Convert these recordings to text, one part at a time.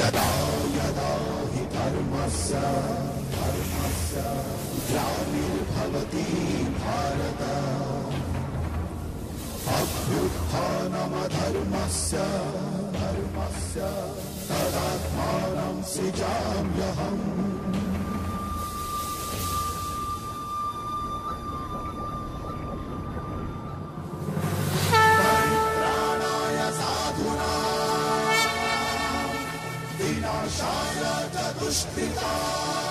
यदा यदा हि धर्मस्य धर्मस्य ग्लानिर्भवति भारत अभ्युत्थानमधर्मस्य धर्मस्य तदात्मानं सृजाम्यहम् hospital.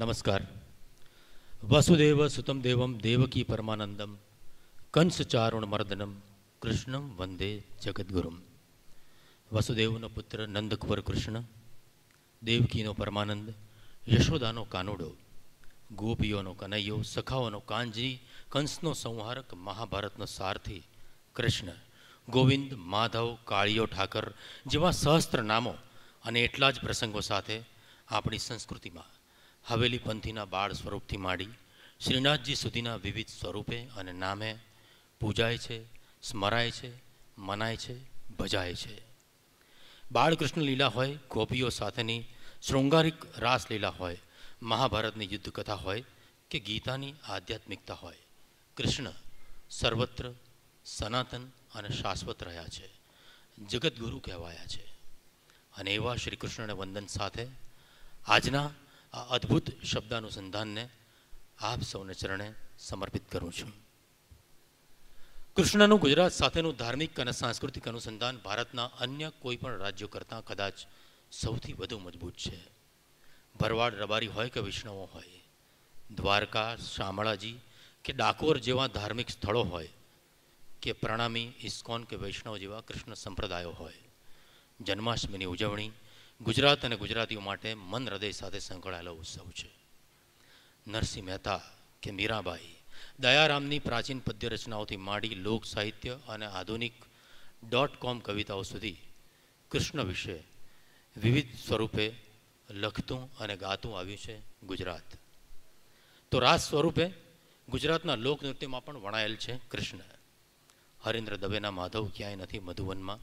નમસ્કાર વસુદેવ સુતમ દેવમ દેવકી પરમાનંદમ કંસ ચારુણ મર્દનમ કૃષ્ણમ વંદે જગદગુરુમ વસુદેવનો પુત્ર નંદકુવર કૃષ્ણ દેવકીનો પરમાનંદ યશોદાનો કાનુડો ગોપીઓનો કનૈયો સખાઓનો કાંજી કંસનો સંહારક મહાભારતનો સારથી કૃષ્ણ ગોવિંદ માધવ કાળિયો ઠાકર જેવા સહસ્ત્ર નામો અને એટલા જ પ્રસંગો સાથે આપણી સંસ્કૃતિમાં હવેલી પંથીના બાળ સ્વરૂપથી માંડી શ્રીનાથજી સુધીના વિવિધ સ્વરૂપે અને નામે પૂજાય છે સ્મરાય છે મનાય છે ભજાય છે બાળકૃષ્ણ લીલા હોય ગોપીઓ સાથેની શૃંગારિક રાસલીલા હોય મહાભારતની યુદ્ધ કથા હોય કે ગીતાની આધ્યાત્મિકતા હોય કૃષ્ણ સર્વત્ર સનાતન અને શાશ્વત રહ્યા છે જગતગુરુ કહેવાયા છે અને એવા શ્રી કૃષ્ણને વંદન સાથે આજના આ અદ્ભુત શબ્દાનુસંધાનને આપ સૌને ચરણે સમર્પિત કરું છું કૃષ્ણનું ગુજરાત સાથેનું ધાર્મિક અને સાંસ્કૃતિક અનુસંધાન ભારતના અન્ય કોઈ પણ રાજ્યો કરતાં કદાચ સૌથી વધુ મજબૂત છે ભરવાડ રબારી હોય કે વૈષ્ણવો હોય દ્વારકા શામળાજી કે ડાકોર જેવા ધાર્મિક સ્થળો હોય કે પ્રણામી ઇસ્કોન કે વૈષ્ણવ જેવા કૃષ્ણ સંપ્રદાયો હોય જન્માષ્ટમીની ઉજવણી ગુજરાત અને ગુજરાતીઓ માટે મન હૃદય સાથે સંકળાયેલો ઉત્સવ છે નરસિંહ મહેતા કે મીરાબાઈ દયારામની પ્રાચીન પદ્ય રચનાઓથી માંડી લોક સાહિત્ય અને આધુનિક ડોટ કોમ કવિતાઓ સુધી કૃષ્ણ વિશે વિવિધ સ્વરૂપે લખતું અને ગાતું આવ્યું છે ગુજરાત તો રાસ સ્વરૂપે ગુજરાતના લોકનૃત્યમાં પણ વણાયેલ છે કૃષ્ણ હરેન્દ્ર દવેના માધવ ક્યાંય નથી મધુવનમાં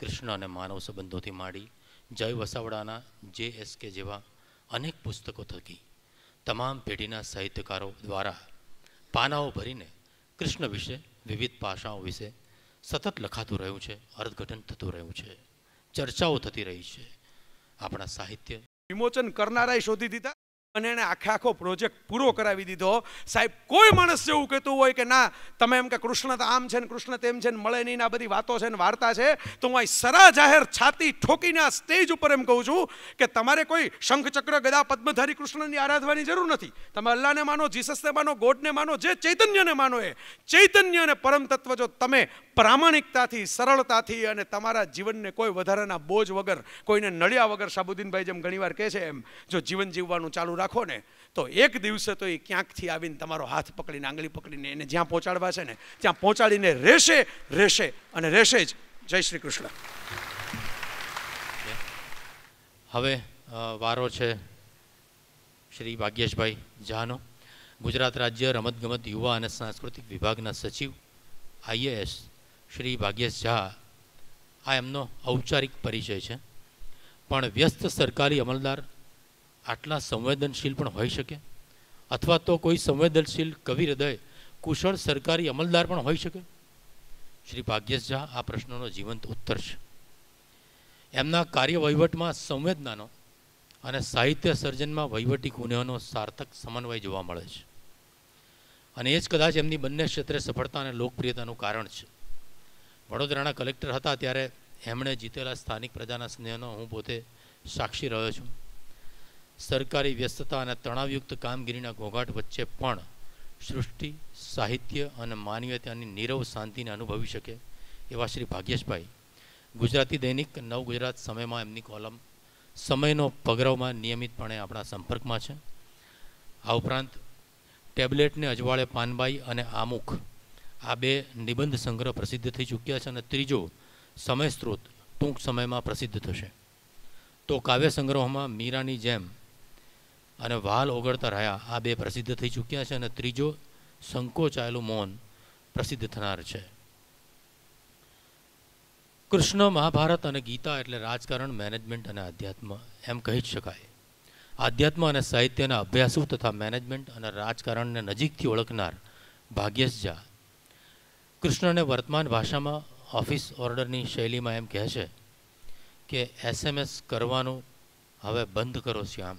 કૃષ્ણ અને માનવ સંબંધોથી માંડી જય વસાવડાના જે એસ કે જેવા અનેક પુસ્તકો થકી તમામ પેઢીના સાહિત્યકારો દ્વારા પાનાઓ ભરીને કૃષ્ણ વિશે વિવિધ પાસાઓ વિશે સતત લખાતું રહ્યું છે અર્થઘટન થતું રહ્યું છે ચર્ચાઓ થતી રહી છે આપણા સાહિત્ય વિમોચન કરનારાએ શોધી દીધા અને એણે આખે આખો પ્રોજેક્ટ પૂરો કરાવી દીધો સાહેબ કોઈ માણસ એવું કહેતું હોય કે ના તમે એમ કે કૃષ્ણ તો આમ છે ને કૃષ્ણ તેમ છે ને મળે નહીં આ બધી વાતો છે ને વાર્તા છે તો હું અહીં સરા જાહેર છાતી ઠોકીને આ સ્ટેજ ઉપર એમ કહું છું કે તમારે કોઈ શંખચક્ર ગદા પદ્મધારી કૃષ્ણની આરાધવાની જરૂર નથી તમે અલ્લાહને માનો જીસસને માનો ગોડને માનો જે ચૈતન્યને માનો એ ચૈતન્ય અને પરમ તત્વ જો તમે પ્રામાણિકતાથી સરળતાથી અને તમારા જીવનને કોઈ વધારાના બોજ વગર કોઈને નળિયા વગર સાબુદ્દીનભાઈ જેમ ઘણીવાર કહે છે એમ જો જીવન જીવવાનું ચાલુ રાખો ને તો એક દિવસે તો એ ક્યાંકથી આવીને તમારો હાથ પકડીને આંગળી પકડીને એને જ્યાં પહોંચાડવા છે ને ત્યાં પહોંચાડીને રહેશે રહેશે અને રહેશે જ જય શ્રી કૃષ્ણ હવે વારો છે શ્રી ભાગ્યેશભાઈ ઝાનો ગુજરાત રાજ્ય રમતગમત યુવા અને સાંસ્કૃતિક વિભાગના સચિવ આઈએએસ શ્રી ભાગ્યેશ ઝા આ એમનો ઔપચારિક પરિચય છે પણ વ્યસ્ત સરકારી અમલદાર આટલા સંવેદનશીલ પણ હોઈ શકે અથવા તો કોઈ સંવેદનશીલ કવિ હૃદય કુશળ સરકારી અમલદાર પણ હોઈ શકે શ્રી ભાગ્યેશ ઝા આ પ્રશ્નનો જીવંત ઉત્તર છે એમના કાર્ય વહીવટમાં સંવેદનાનો અને સાહિત્ય સર્જનમાં વહીવટી ગુનેઓનો સાર્થક સમન્વય જોવા મળે છે અને એ જ કદાચ એમની બંને ક્ષેત્રે સફળતા અને લોકપ્રિયતાનું કારણ છે વડોદરાના કલેક્ટર હતા ત્યારે એમણે જીતેલા સ્થાનિક પ્રજાના સ્નેહનો હું પોતે સાક્ષી રહ્યો છું સરકારી વ્યસ્તતા અને તણાવયુક્ત કામગીરીના ઘોઘાટ વચ્ચે પણ સૃષ્ટિ સાહિત્ય અને માનવીયતાની નીરવ શાંતિને અનુભવી શકે એવા શ્રી ભાગ્યેશભાઈ ગુજરાતી દૈનિક નવ ગુજરાત સમયમાં એમની કોલમ સમયનો પગરવમાં નિયમિતપણે આપણા સંપર્કમાં છે આ ઉપરાંત ટેબ્લેટને અજવાળે પાનબાઈ અને આમુખ આ બે નિબંધ સંગ્રહ પ્રસિદ્ધ થઈ ચૂક્યા છે અને ત્રીજો સમય સ્ત્રોત ટૂંક સમયમાં પ્રસિદ્ધ થશે તો કાવ્ય સંગ્રહમાં મીરાની જેમ અને વાલ ઓગળતા રહ્યા આ બે પ્રસિદ્ધ થઈ ચૂક્યા છે અને ત્રીજો સંકોચાયેલું મૌન પ્રસિદ્ધ થનાર છે કૃષ્ણ મહાભારત અને ગીતા એટલે રાજકારણ મેનેજમેન્ટ અને આધ્યાત્મ એમ કહી જ શકાય આધ્યાત્મ અને સાહિત્યના અભ્યાસુ તથા મેનેજમેન્ટ અને રાજકારણને નજીકથી ઓળખનાર ભાગ્યેશ ઝા કૃષ્ણને વર્તમાન ભાષામાં ઓફિસ ઓર્ડરની શૈલીમાં એમ કહે છે કે એસએમએસ કરવાનું હવે બંધ કરો શ્યામ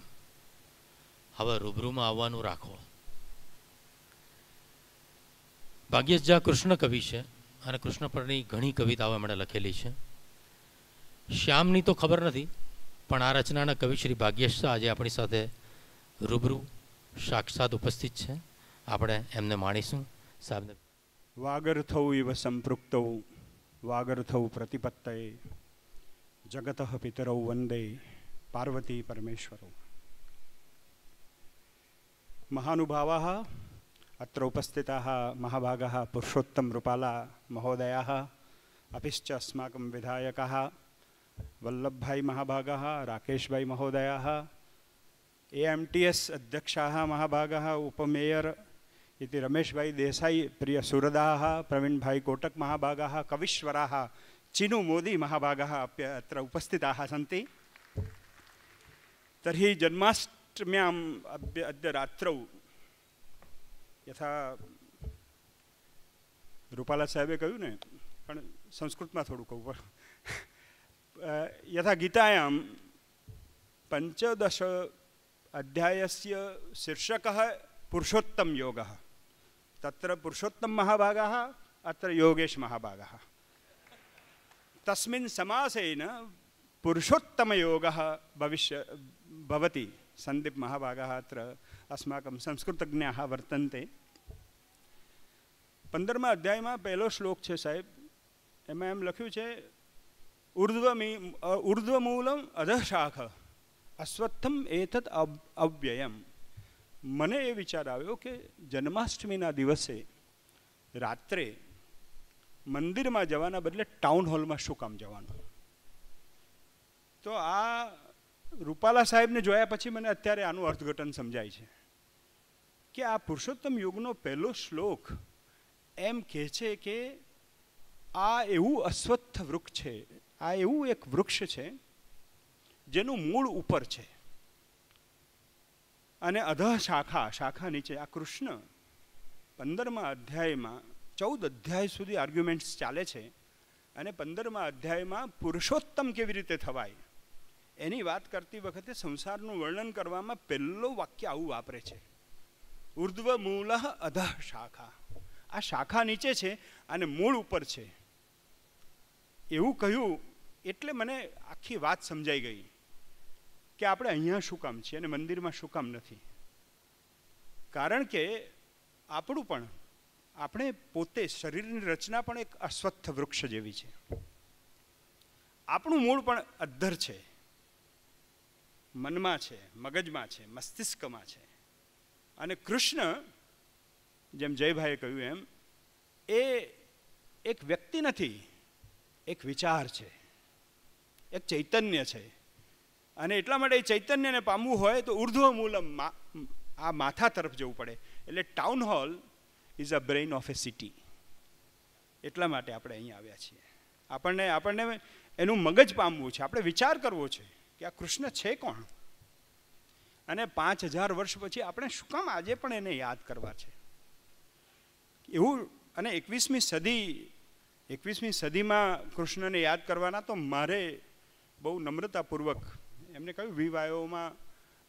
આવા રૂબરૂમાં આવવાનું રાખો ભાગ્યેશ ઝા કૃષ્ણ કવિ છે અને કૃષ્ણ પરની ઘણી કવિતાઓ એમણે લખેલી છે શ્યામની તો ખબર નથી પણ આ રચનાના કવિ શ્રી ભાગ્યેશ શાહ આજે આપણી સાથે રૂબરૂ સાક્ષાત ઉપસ્થિત છે આપણે એમને માણીશું સાહેબને વાગર થવું ઇવ સંપૃક્ત વાગર થવું પ્રતિપત્તય જગત પિતરૌ વંદે પાર્વતી પરમેશ્વરો महानुभावाः अत्र उपस्थिताः महाभागः पुरुषोत्तम रूपाला महोदयाः अपिश्च अस्माकं विधायकः वल्लभभाई महाभागः राकेशभाई महोदयाः ए एम टी एस अध्यक्षाः महाभागः उपमेयर इति रमेशभाई देसाई प्रियसुरदाः प्रवीणभाई कोटक महाभागः कवीश्वराः चिनु मोदी महाभागः अप्य अत्र उपस्थिताः सन्ति तर्हि जन्माष्ट अष्टम्याम् अद्य अद्य रात्रौ યથા રૂપાલા સાહેબે કહ્યું ને પણ સંસ્કૃતમાં થોડું કહું પણ યથા ગીતાયામ પંચદશ અધ્યાયસ્ય શીર્ષક પુરુષોત્તમ યોગ તત્ર પુરુષોત્તમ મહાભાગા અત્ર યોગેશ મહાભાગા તસ્મિન સમાસેન પુરુષોત્તમયોગ ભવિષ્ય ભવતી सन्दीप અત્ર અસ્માકમ अस्माकं संस्कृतज्ञाः वर्तन्ते પંદરમા અધ્યાયમાં પહેલો શ્લોક છે સાહેબ એમાં એમ લખ્યું છે ઉર્ધ્વમી ઉર્ધ્વમૂલમ અધશાખ અશ્વત્થમ એતત અવ્યયમ મને એ વિચાર આવ્યો કે જન્માષ્ટમીના દિવસે રાત્રે મંદિરમાં જવાના બદલે ટાઉન હોલમાં શું કામ જવાનું તો આ રૂપાલા સાહેબને જોયા પછી મને અત્યારે આનું અર્થઘટન સમજાય છે કે આ પુરુષોત્તમ યુગનો પહેલો શ્લોક એમ કહે છે કે આ એવું અસ્વત્થ વૃક્ષ છે આ એવું એક વૃક્ષ છે જેનું મૂળ ઉપર છે અને અધ શાખા શાખા નીચે આ કૃષ્ણ પંદરમા અધ્યાયમાં ચૌદ અધ્યાય સુધી આર્ગ્યુમેન્ટ્સ ચાલે છે અને પંદરમા અધ્યાયમાં પુરુષોત્તમ કેવી રીતે થવાય એની વાત કરતી વખતે સંસારનું વર્ણન કરવામાં પહેલો વાક્ય આવું વાપરે છે ઉર્ધ્વ મૂલ અધ શાખા આ શાખા નીચે છે અને મૂળ ઉપર છે એવું કહ્યું એટલે મને આખી વાત સમજાઈ ગઈ કે આપણે અહીંયા શું કામ છીએ અને મંદિરમાં શું કામ નથી કારણ કે આપણું પણ આપણે પોતે શરીરની રચના પણ એક અસ્વસ્થ વૃક્ષ જેવી છે આપણું મૂળ પણ અદ્ધર છે મનમાં છે મગજમાં છે મસ્તિષ્કમાં છે અને કૃષ્ણ જેમ જયભાઈએ કહ્યું એમ એ એક વ્યક્તિ નથી એક વિચાર છે એક ચૈતન્ય છે અને એટલા માટે એ ચૈતન્યને પામવું હોય તો ઉર્ધ્વ મૂલમ આ માથા તરફ જવું પડે એટલે town hall is a brain of a city એટલા માટે આપણે અહીં આવ્યા છીએ આપણને આપણને એનું મગજ પામવું છે આપણે વિચાર કરવો છે કે આ કૃષ્ણ છે કોણ અને પાંચ હજાર વર્ષ પછી આપણે શું કામ આજે પણ એને યાદ કરવા છે એવું અને એકવીસમી સદી એકવીસમી સદીમાં કૃષ્ણને યાદ કરવાના તો મારે બહુ નમ્રતાપૂર્વક એમને કહ્યું વિવાયોમાં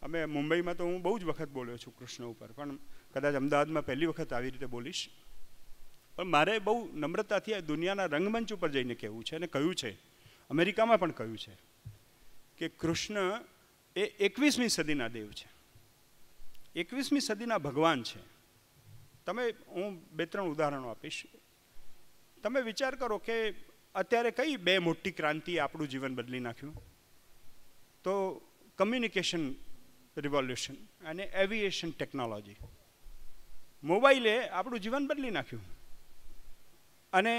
અમે મુંબઈમાં તો હું બહુ જ વખત બોલ્યો છું કૃષ્ણ ઉપર પણ કદાચ અમદાવાદમાં પહેલી વખત આવી રીતે બોલીશ પણ મારે બહુ નમ્રતાથી આ દુનિયાના રંગમંચ ઉપર જઈને કહેવું છે અને કહ્યું છે અમેરિકામાં પણ કહ્યું છે કે કૃષ્ણ એ એકવીસમી સદીના દેવ છે એકવીસમી સદીના ભગવાન છે તમે હું બે ત્રણ ઉદાહરણો આપીશ તમે વિચાર કરો કે અત્યારે કઈ બે મોટી ક્રાંતિ આપણું જીવન બદલી નાખ્યું તો કમ્યુનિકેશન રિવોલ્યુશન અને એવિએશન ટેકનોલોજી મોબાઈલે આપણું જીવન બદલી નાખ્યું અને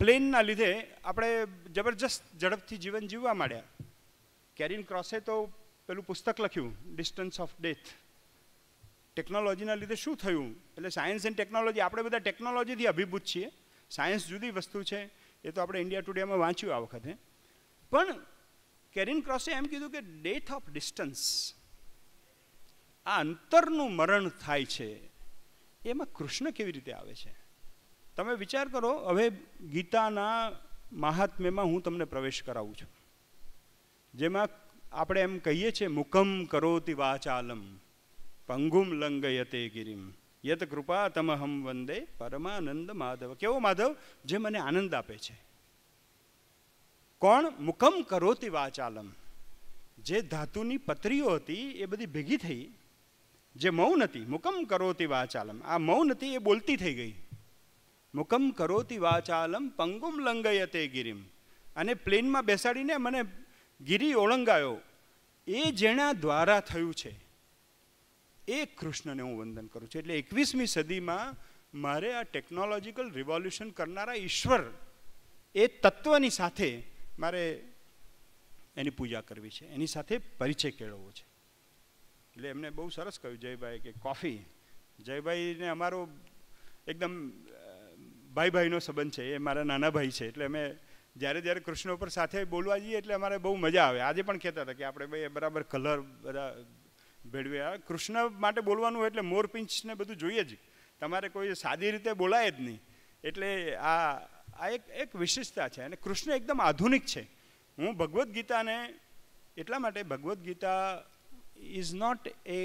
પ્લેનના લીધે આપણે જબરજસ્ત ઝડપથી જીવન જીવવા માંડ્યા કેરિન ક્રોસે તો પેલું પુસ્તક લખ્યું ડિસ્ટન્સ ઓફ ડેથ ટેકનોલોજીના લીધે શું થયું એટલે સાયન્સ એન્ડ ટેકનોલોજી આપણે બધા ટેકનોલોજીથી અભિભૂત છીએ સાયન્સ જુદી વસ્તુ છે એ તો આપણે ઇન્ડિયા ટુડેમાં વાંચ્યું આ વખતે પણ કેરિન ક્રોસે એમ કીધું કે ડેથ ઓફ ડિસ્ટન્સ આ અંતરનું મરણ થાય છે એમાં કૃષ્ણ કેવી રીતે આવે છે તમે વિચાર કરો હવે ગીતાના મહાત્મ્યમાં હું તમને પ્રવેશ કરાવું છું જેમાં આપણે એમ કહીએ છીએ મુકમ કરોતિ વાચાલમ પંગુમ લંગયતે ગિરિમ યત કૃપા તમહમ વંદે પરમાનંદ માધવ કેવો માધવ જે મને આનંદ આપે છે કોણ મુકમ કરોતી વાચાલમ જે ધાતુની પતરીઓ હતી એ બધી ભેગી થઈ જે મૌન હતી મુકમ કરોતી વાચાલમ આ મૌન હતી એ બોલતી થઈ ગઈ મુકમ કરોતી વાચાલમ પંગુમ લંગયતે ગિરિમ અને પ્લેનમાં બેસાડીને મને ગિરી ઓળંગાયો એ જેના દ્વારા થયું છે એ કૃષ્ણને હું વંદન કરું છું એટલે એકવીસમી સદીમાં મારે આ ટેકનોલોજીકલ રિવોલ્યુશન કરનારા ઈશ્વર એ તત્વની સાથે મારે એની પૂજા કરવી છે એની સાથે પરિચય કેળવવો છે એટલે એમને બહુ સરસ કહ્યું જયભાઈ કે કોફી જયભાઈને અમારો એકદમ ભાઈ ભાઈનો સંબંધ છે એ મારા નાના ભાઈ છે એટલે અમે જ્યારે જ્યારે કૃષ્ણ ઉપર સાથે બોલવા જઈએ એટલે અમારે બહુ મજા આવે આજે પણ કહેતા હતા કે આપણે ભાઈ બરાબર કલર બધા ભેળવ્યા કૃષ્ણ માટે બોલવાનું હોય એટલે મોરપિંચને બધું જોઈએ જ તમારે કોઈ સાદી રીતે બોલાય જ નહીં એટલે આ આ એક એક વિશિષ્ટતા છે અને કૃષ્ણ એકદમ આધુનિક છે હું ભગવદ્ ગીતાને એટલા માટે Bhagavad Gita is not a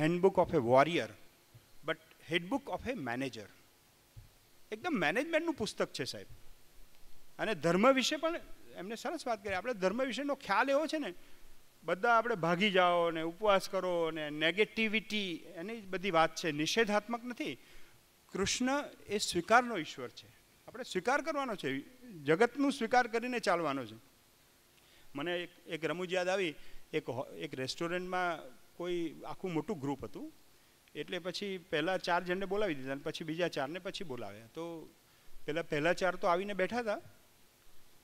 handbook of a warrior but handbook of a manager એકદમ મેનેજમેન્ટનું પુસ્તક છે સાહેબ અને ધર્મ વિશે પણ એમને સરસ વાત કરી આપણે ધર્મ વિશેનો ખ્યાલ એવો છે ને બધા આપણે ભાગી જાઓ ને ઉપવાસ કરો ને નેગેટિવિટી એની બધી વાત છે નિષેધાત્મક નથી કૃષ્ણ એ સ્વીકારનો ઈશ્વર છે આપણે સ્વીકાર કરવાનો છે જગતનું સ્વીકાર કરીને ચાલવાનો છે મને એક એક રમૂજ યાદ આવી એક એક રેસ્ટોરન્ટમાં કોઈ આખું મોટું ગ્રુપ હતું એટલે પછી પહેલાં ચાર જણને બોલાવી દીધા અને પછી બીજા ચારને પછી બોલાવ્યા તો પહેલાં પહેલાં ચાર તો આવીને બેઠા હતા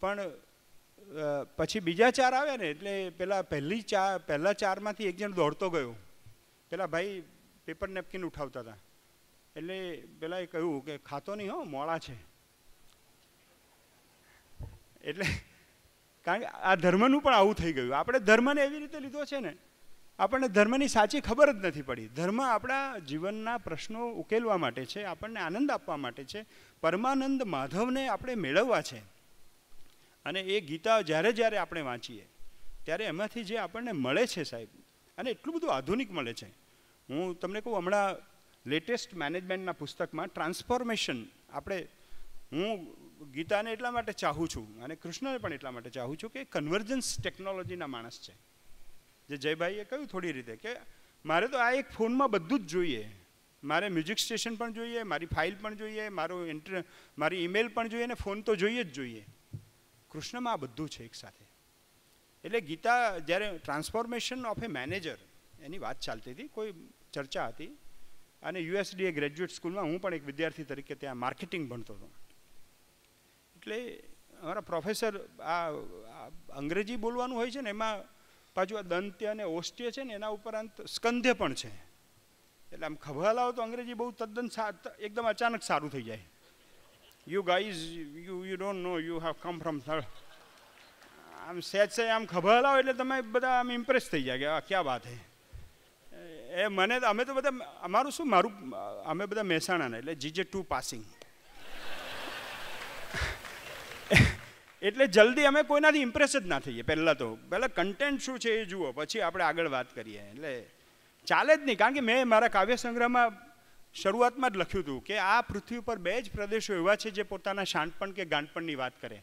પણ પછી બીજા ચાર આવ્યા ને એટલે પેલા પહેલી ચાર પહેલાં ચારમાંથી એક જણ દોડતો ગયો પેલા ભાઈ પેપર નેપકિન ઉઠાવતા હતા એટલે પેલા એ કહ્યું કે ખાતો નહીં હો મોળા છે એટલે કારણ કે આ ધર્મનું પણ આવું થઈ ગયું આપણે ધર્મને એવી રીતે લીધો છે ને આપણને ધર્મની સાચી ખબર જ નથી પડી ધર્મ આપણા જીવનના પ્રશ્નો ઉકેલવા માટે છે આપણને આનંદ આપવા માટે છે પરમાનંદ માધવને આપણે મેળવવા છે અને એ ગીતા જ્યારે જ્યારે આપણે વાંચીએ ત્યારે એમાંથી જે આપણને મળે છે સાહેબ અને એટલું બધું આધુનિક મળે છે હું તમને કહું હમણાં લેટેસ્ટ મેનેજમેન્ટના પુસ્તકમાં ટ્રાન્સફોર્મેશન આપણે હું ગીતાને એટલા માટે ચાહું છું અને કૃષ્ણને પણ એટલા માટે ચાહું છું કે કન્વર્જન્સ ટેકનોલોજીના માણસ છે જે જયભાઈએ કહ્યું થોડી રીતે કે મારે તો આ એક ફોનમાં બધું જ જોઈએ મારે મ્યુઝિક સ્ટેશન પણ જોઈએ મારી ફાઇલ પણ જોઈએ મારો ઇન્ટર મારી ઈમેલ પણ જોઈએ અને ફોન તો જોઈએ જ જોઈએ કૃષ્ણમાં આ બધું છે એકસાથે એટલે ગીતા જ્યારે ટ્રાન્સફોર્મેશન ઓફ એ મેનેજર એની વાત ચાલતી હતી કોઈ ચર્ચા હતી અને યુએસડીએ ગ્રેજ્યુએટ સ્કૂલમાં હું પણ એક વિદ્યાર્થી તરીકે ત્યાં માર્કેટિંગ ભણતો હતો એટલે અમારા પ્રોફેસર આ અંગ્રેજી બોલવાનું હોય છે ને એમાં પાછું આ દંત્ય અને ઓષ્ટ્ય છે ને એના ઉપરાંત સ્કંધ્ય પણ છે એટલે આમ ખભા લાવો તો અંગ્રેજી બહુ તદ્દન એકદમ અચાનક સારું થઈ જાય you guys, you you don't know you have come from Thal. આમ સેજ સેજ આમ ખબર લાવો એટલે તમે બધા આમ ઇમ્પ્રેસ થઈ જાય કે આ ક્યાં વાત હે એ મને અમે તો બધા અમારું શું મારું અમે બધા મહેસાણાના એટલે જીજે ટુ પાસિંગ એટલે જલ્દી અમે કોઈનાથી ઇમ્પ્રેસ જ ના થઈએ પહેલાં તો પહેલાં કન્ટેન્ટ શું છે એ જુઓ પછી આપણે આગળ વાત કરીએ એટલે ચાલે જ નહીં કારણ કે મેં મારા કાવ્ય સંગ્રહમાં શરૂઆતમાં જ લખ્યું હતું કે આ પૃથ્વી ઉપર બે જ પ્રદેશો એવા છે જે પોતાના શાંતપણ કે ગાંડપણની વાત કરે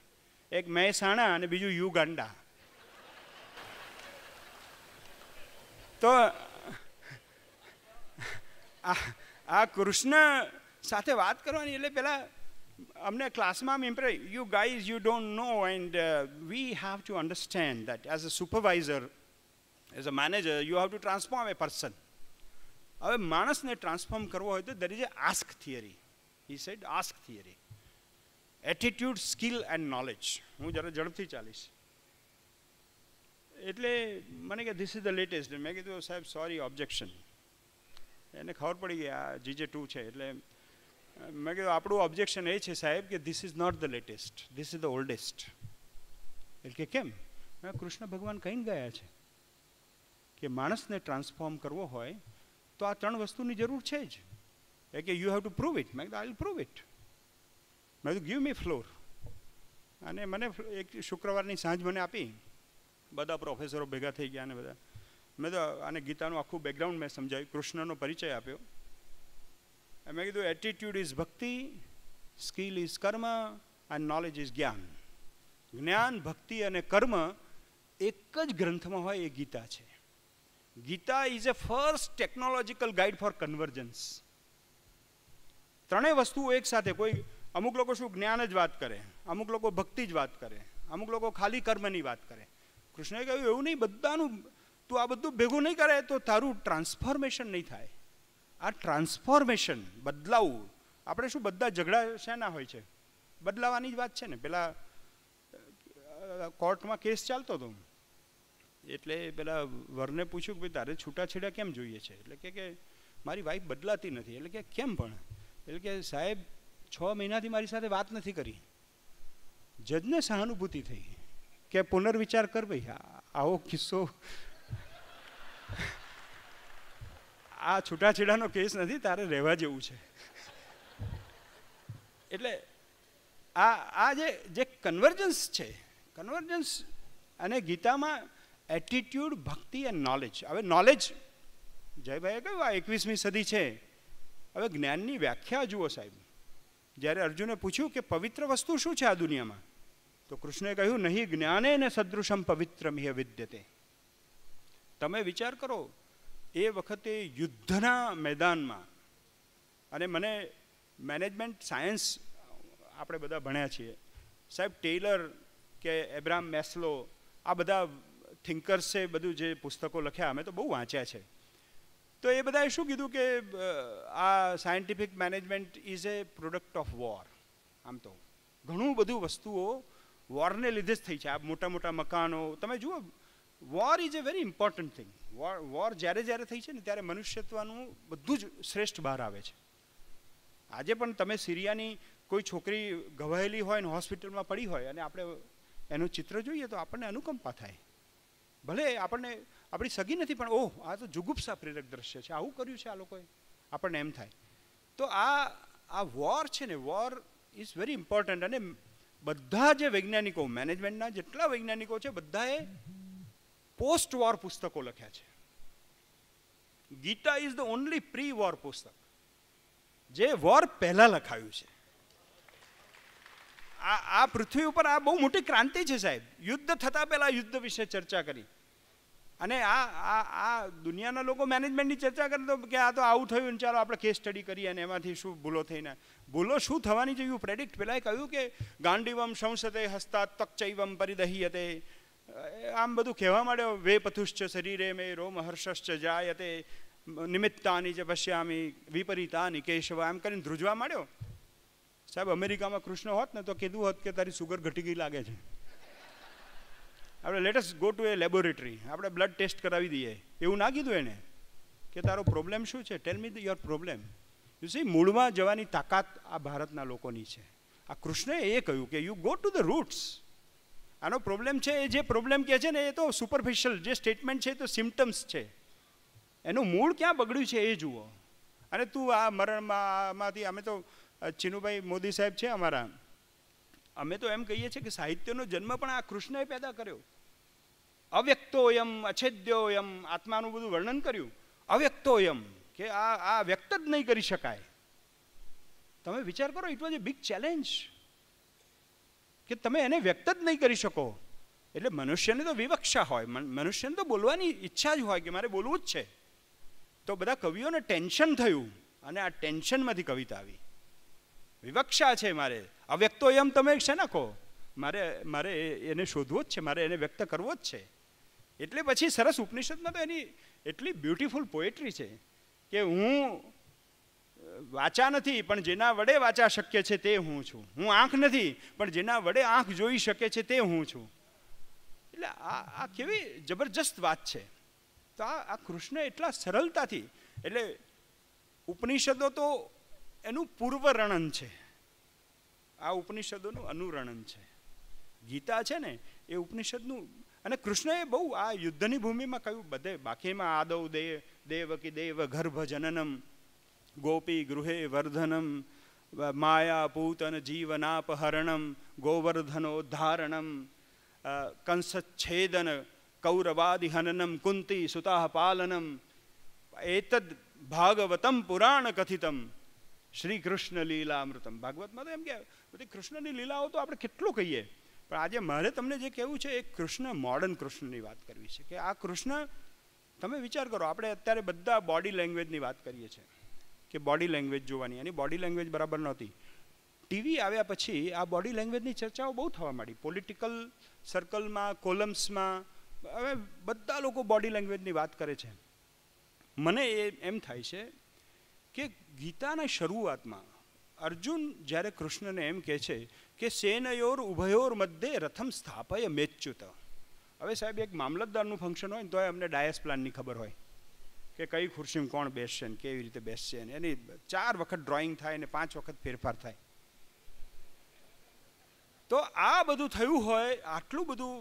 એક મહેસાણા અને બીજું યુગાન્ડા તો આ કૃષ્ણ સાથે વાત કરવાની એટલે પહેલાં અમને ક્લાસમાં impress you guys you don't know and we have to understand that as a supervisor as a manager you have to transform a person હવે માણસને ટ્રાન્સફોર્મ કરવો હોય તો there is a ASK theory he said ASK theory attitude skill and knowledge હું જરા ઝડપથી ચાલીશ એટલે મને કે ધીસ ઇઝ ધ લેટેસ્ટ મેં કીધું સાહેબ સોરી ઓબ્જેક્શન એને ખબર પડી ગઈ આ જીજે ટુ છે એટલે મેં કીધું આપણું ઓબ્જેક્શન એ છે સાહેબ કે this is not the latest this is the oldest એટલે કે કેમ મેં કૃષ્ણ ભગવાન કહીને ગયા છે કે માણસને ટ્રાન્સફોર્મ કરવો હોય તો આ ત્રણ વસ્તુની જરૂર છે જ એ કે you have to prove it મેં કીધું આઈ પ્રૂવ ઇટ મેં કીધું ગીવ મી ફ્લોર અને મને એક શુક્રવારની સાંજ મને આપી બધા પ્રોફેસરો ભેગા થઈ ગયા અને બધા મેં તો આને ગીતાનું આખું બેકગ્રાઉન્ડ મેં સમજાવ્યું કૃષ્ણનો પરિચય આપ્યો મેં કીધું attitude is bhakti skill is karma and knowledge is gyan જ્ઞાન ભક્તિ અને કર્મ એક જ ગ્રંથમાં હોય એ ગીતા છે Gita is a first technological guide for convergence ત્રણેય વસ્તુઓ એક સાથે કોઈ અમુક લોકો શું જ્ઞાન જ વાત કરે અમુક લોકો ભક્તિ જ વાત કરે અમુક લોકો ખાલી કર્મની વાત કરે કૃષ્ણએ કહ્યું એવું નહીં બધાનું તું આ બધું ભેગું નહીં કરે તો તારું ટ્રાન્સફોર્મેશન નહીં થાય આ ટ્રાન્સફોર્મેશન બદલાવું આપણે શું બધા ઝઘડા શેના હોય છે બદલાવાની જ વાત છે ને પેલા કોર્ટમાં કેસ ચાલતો હતો એટલે પેલા વરને પૂછ્યું કે ભાઈ તારે છૂટાછેડા કેમ જોઈએ છે એટલે કે કે મારી વાઈફ બદલાતી નથી એટલે કે કેમ પણ એટલે કે સાહેબ છ મહિનાથી મારી સાથે વાત નથી કરી જજને સહાનુભૂતિ થઈ કે પુનર્વિચાર કર ભાઈ આવો કિસ્સો આ છૂટાછેડાનો કેસ નથી તારે રહેવા જેવું છે એટલે આ આ જે જે કન્વર્જન્સ છે કન્વર્જન્સ અને ગીતામાં એટીટ્યુડ ભક્તિ એન્ડ નોલેજ હવે નોલેજ જયભાઈએ કહ્યું આ એકવીસમી સદી છે હવે જ્ઞાનની વ્યાખ્યા જુઓ સાહેબ જ્યારે અર્જુને પૂછ્યું કે પવિત્ર વસ્તુ શું છે આ દુનિયામાં તો કૃષ્ણે કહ્યું નહીં જ્ઞાને ને સદૃશમ પવિત્રમ હ્ય વિદ્યતે તમે વિચાર કરો એ વખતે યુદ્ધના મેદાનમાં અને મને મેનેજમેન્ટ સાયન્સ આપણે બધા ભણ્યા છીએ સાહેબ ટેલર કે એબ્રામ મેસ્લો આ બધા થિંકર્સે બધું જે પુસ્તકો લખ્યા અમે તો બહુ વાંચ્યા છે તો એ બધાએ શું કીધું કે આ scientific management is a product of war આમ તો ઘણું બધું વસ્તુઓ વોરને લીધે જ થઈ છે આ મોટા મોટા મકાનો તમે જુઓ war is a very important thing war war જ્યારે જ્યારે થઈ છે ને ત્યારે મનુષ્યત્વનું બધું જ શ્રેષ્ઠ બહાર આવે છે આજે પણ તમે સિરિયાની કોઈ છોકરી ગવાયેલી હોય ને હોસ્પિટલમાં પડી હોય અને આપણે એનું ચિત્ર જોઈએ તો આપણને અનુકંપા થાય ભલે આપણને આપણી સગી નથી પણ ઓહ આ તો જુગુપ્સા પ્રેરક દ્રશ્ય છે આવું કર્યું છે આ લોકોએ આપણને એમ થાય તો આ આ વોર છે ને વોર ઇઝ વેરી ઇમ્પોર્ટન્ટ અને બધા જે વૈજ્ઞાનિકો મેનેજમેન્ટના જેટલા વૈજ્ઞાનિકો છે બધાએ પોસ્ટ વોર પુસ્તકો લખ્યા છે Gita is the only pre war પુસ્તક જે વોર પહેલાં લખાયું છે આ આ પૃથ્વી ઉપર આ બહુ મોટી ક્રાંતિ છે સાહેબ યુદ્ધ થતાં પહેલાં યુદ્ધ વિશે ચર્ચા કરી અને આ આ આ દુનિયાના લોકો મેનેજમેન્ટની ચર્ચા કરે તો કે આ તો આવું થયું ચાલો આપણે કેસ સ્ટડી કરીએ અને એમાંથી શું ભૂલો થઈને ભૂલો શું થવાની જોઈએ પ્રેડિક્ટ પહેલાં કહ્યું કે ગાંડીવમ સંસદે હસ્તા તકચૈવમ પરિદહી હતે આમ બધું કહેવા માંડ્યો વે પથુશ્ચ શરીરે મે રોમ હર્ષશ્ચ જાય તે નિમિત્તાની જે પશ્યામી વિપરીતાની કેશવ એમ કરીને ધ્રુજવા માંડ્યો સાહેબ અમેરિકામાં કૃષ્ણ હોત ને તો કીધું હોત કે તારી સુગર ઘટી ગઈ લાગે છે આપણે latest go to a laboratory આપણે બ્લડ ટેસ્ટ કરાવી દઈએ એવું ના કીધું એને કે તારો પ્રોબ્લેમ શું છે tell me your problem you see મૂળમાં જવાની તાકાત આ ભારતના લોકોની છે આ કૃષ્ણએ એ કહ્યું કે you go to the roots આનો પ્રોબ્લેમ છે એ જે પ્રોબ્લેમ કહે છે ને એ તો સુપરફિશિયલ જે સ્ટેટમેન્ટ છે એ તો સિમ્ટમ્સ છે એનું મૂળ ક્યાં બગડ્યું છે એ જુઓ અને તું આ મરણમાંથી અમે તો ચિનુભાઈ મોદી સાહેબ છે અમારા અમે તો એમ કહીએ છીએ કે સાહિત્યનો જન્મ પણ આ કૃષ્ણએ પેદા કર્યો અવ્યક્તોયમ અછેદ્યોયમ આત્માનું બધું વર્ણન કર્યું અવ્યક્તોયમ કે આ આ વ્યક્ત જ નહીં કરી શકાય તમે વિચાર કરો it was a big challenge કે તમે એને વ્યક્ત જ નહીં કરી શકો એટલે મનુષ્યને તો વિવક્ષા હોય મનુષ્યને તો બોલવાની ઈચ્છા જ હોય કે મારે બોલવું જ છે તો બધા કવિઓને ટેન્શન થયું અને આ ટેન્શનમાંથી કવિતા આવી વિવક્ષા છે મારે અવ્યક્તો એમ તમે છે ને કહો મારે મારે એને શોધવો જ છે મારે એને વ્યક્ત કરવો જ છે એટલે પછી સરસ ઉપનિષદમાં તો એની એટલી બ્યુટિફુલ પોએટ્રી છે કે હું વાચા નથી પણ જેના વડે વાચા શક્ય છે તે હું છું હું આંખ નથી પણ જેના વડે આંખ જોઈ શકે છે તે હું છું એટલે આ આ કેવી જબરજસ્ત વાત છે તો આ આ કૃષ્ણ એટલા સરળતાથી એટલે ઉપનિષદો તો એનું પૂર્વરણન છે આ ઉપનિષદોનું અનુરણન છે ગીતા છે ને એ ઉપનિષદનું અને કૃષ્ણએ બહુ આ યુદ્ધની ભૂમિમાં કહ્યું બધે બાકીમાં આદવ દેવ દેવકી દેવ ગર્ભ જનનમ ગોપી ગૃહે વર્ધનમ માયાપૂતન પૂતન જીવનાપહરણમ ગોવર્ધનોદ્ધારણમ કંસચ્છેદન કૌરવાદિહનનમ કુંતી સુતાહ પાલનમ એતદ ભાગવતમ પુરાણ કથિતમ શ્રી કૃષ્ણ લીલા અમૃતમ ભાગવતમાં તો એમ કે બધી કૃષ્ણની લીલાઓ તો આપણે કેટલું કહીએ પણ આજે મારે તમને જે કહેવું છે એ કૃષ્ણ મોડર્ન કૃષ્ણની વાત કરવી છે કે આ કૃષ્ણ તમે વિચાર કરો આપણે અત્યારે બધા બોડી લેંગ્વેજની વાત કરીએ છીએ કે બોડી લેંગ્વેજ જોવાની એની બોડી લેંગ્વેજ બરાબર નહોતી ટીવી આવ્યા પછી આ બોડી લેંગ્વેજની ચર્ચાઓ બહુ થવા માંડી પોલિટિકલ સર્કલમાં કોલમ્સમાં હવે બધા લોકો બોડી લેંગ્વેજની વાત કરે છે મને એ એમ થાય છે કે ગીતાના શરૂઆતમાં અર્જુન જ્યારે કૃષ્ણને એમ કહે છે કે સેનયોર ઉભયોર મધ્યે રથમ સ્થાપય મેચ્યુત હવે સાહેબ એક મામલતદારનું ફંક્શન હોય ને તો અમને ડાયસ પ્લાનની ખબર હોય કે કઈ ખુરશીમાં કોણ બેસશે ને કેવી રીતે બેસશે ને એની ચાર વખત ડ્રોઈંગ થાય ને પાંચ વખત ફેરફાર થાય તો આ બધું થયું હોય આટલું બધું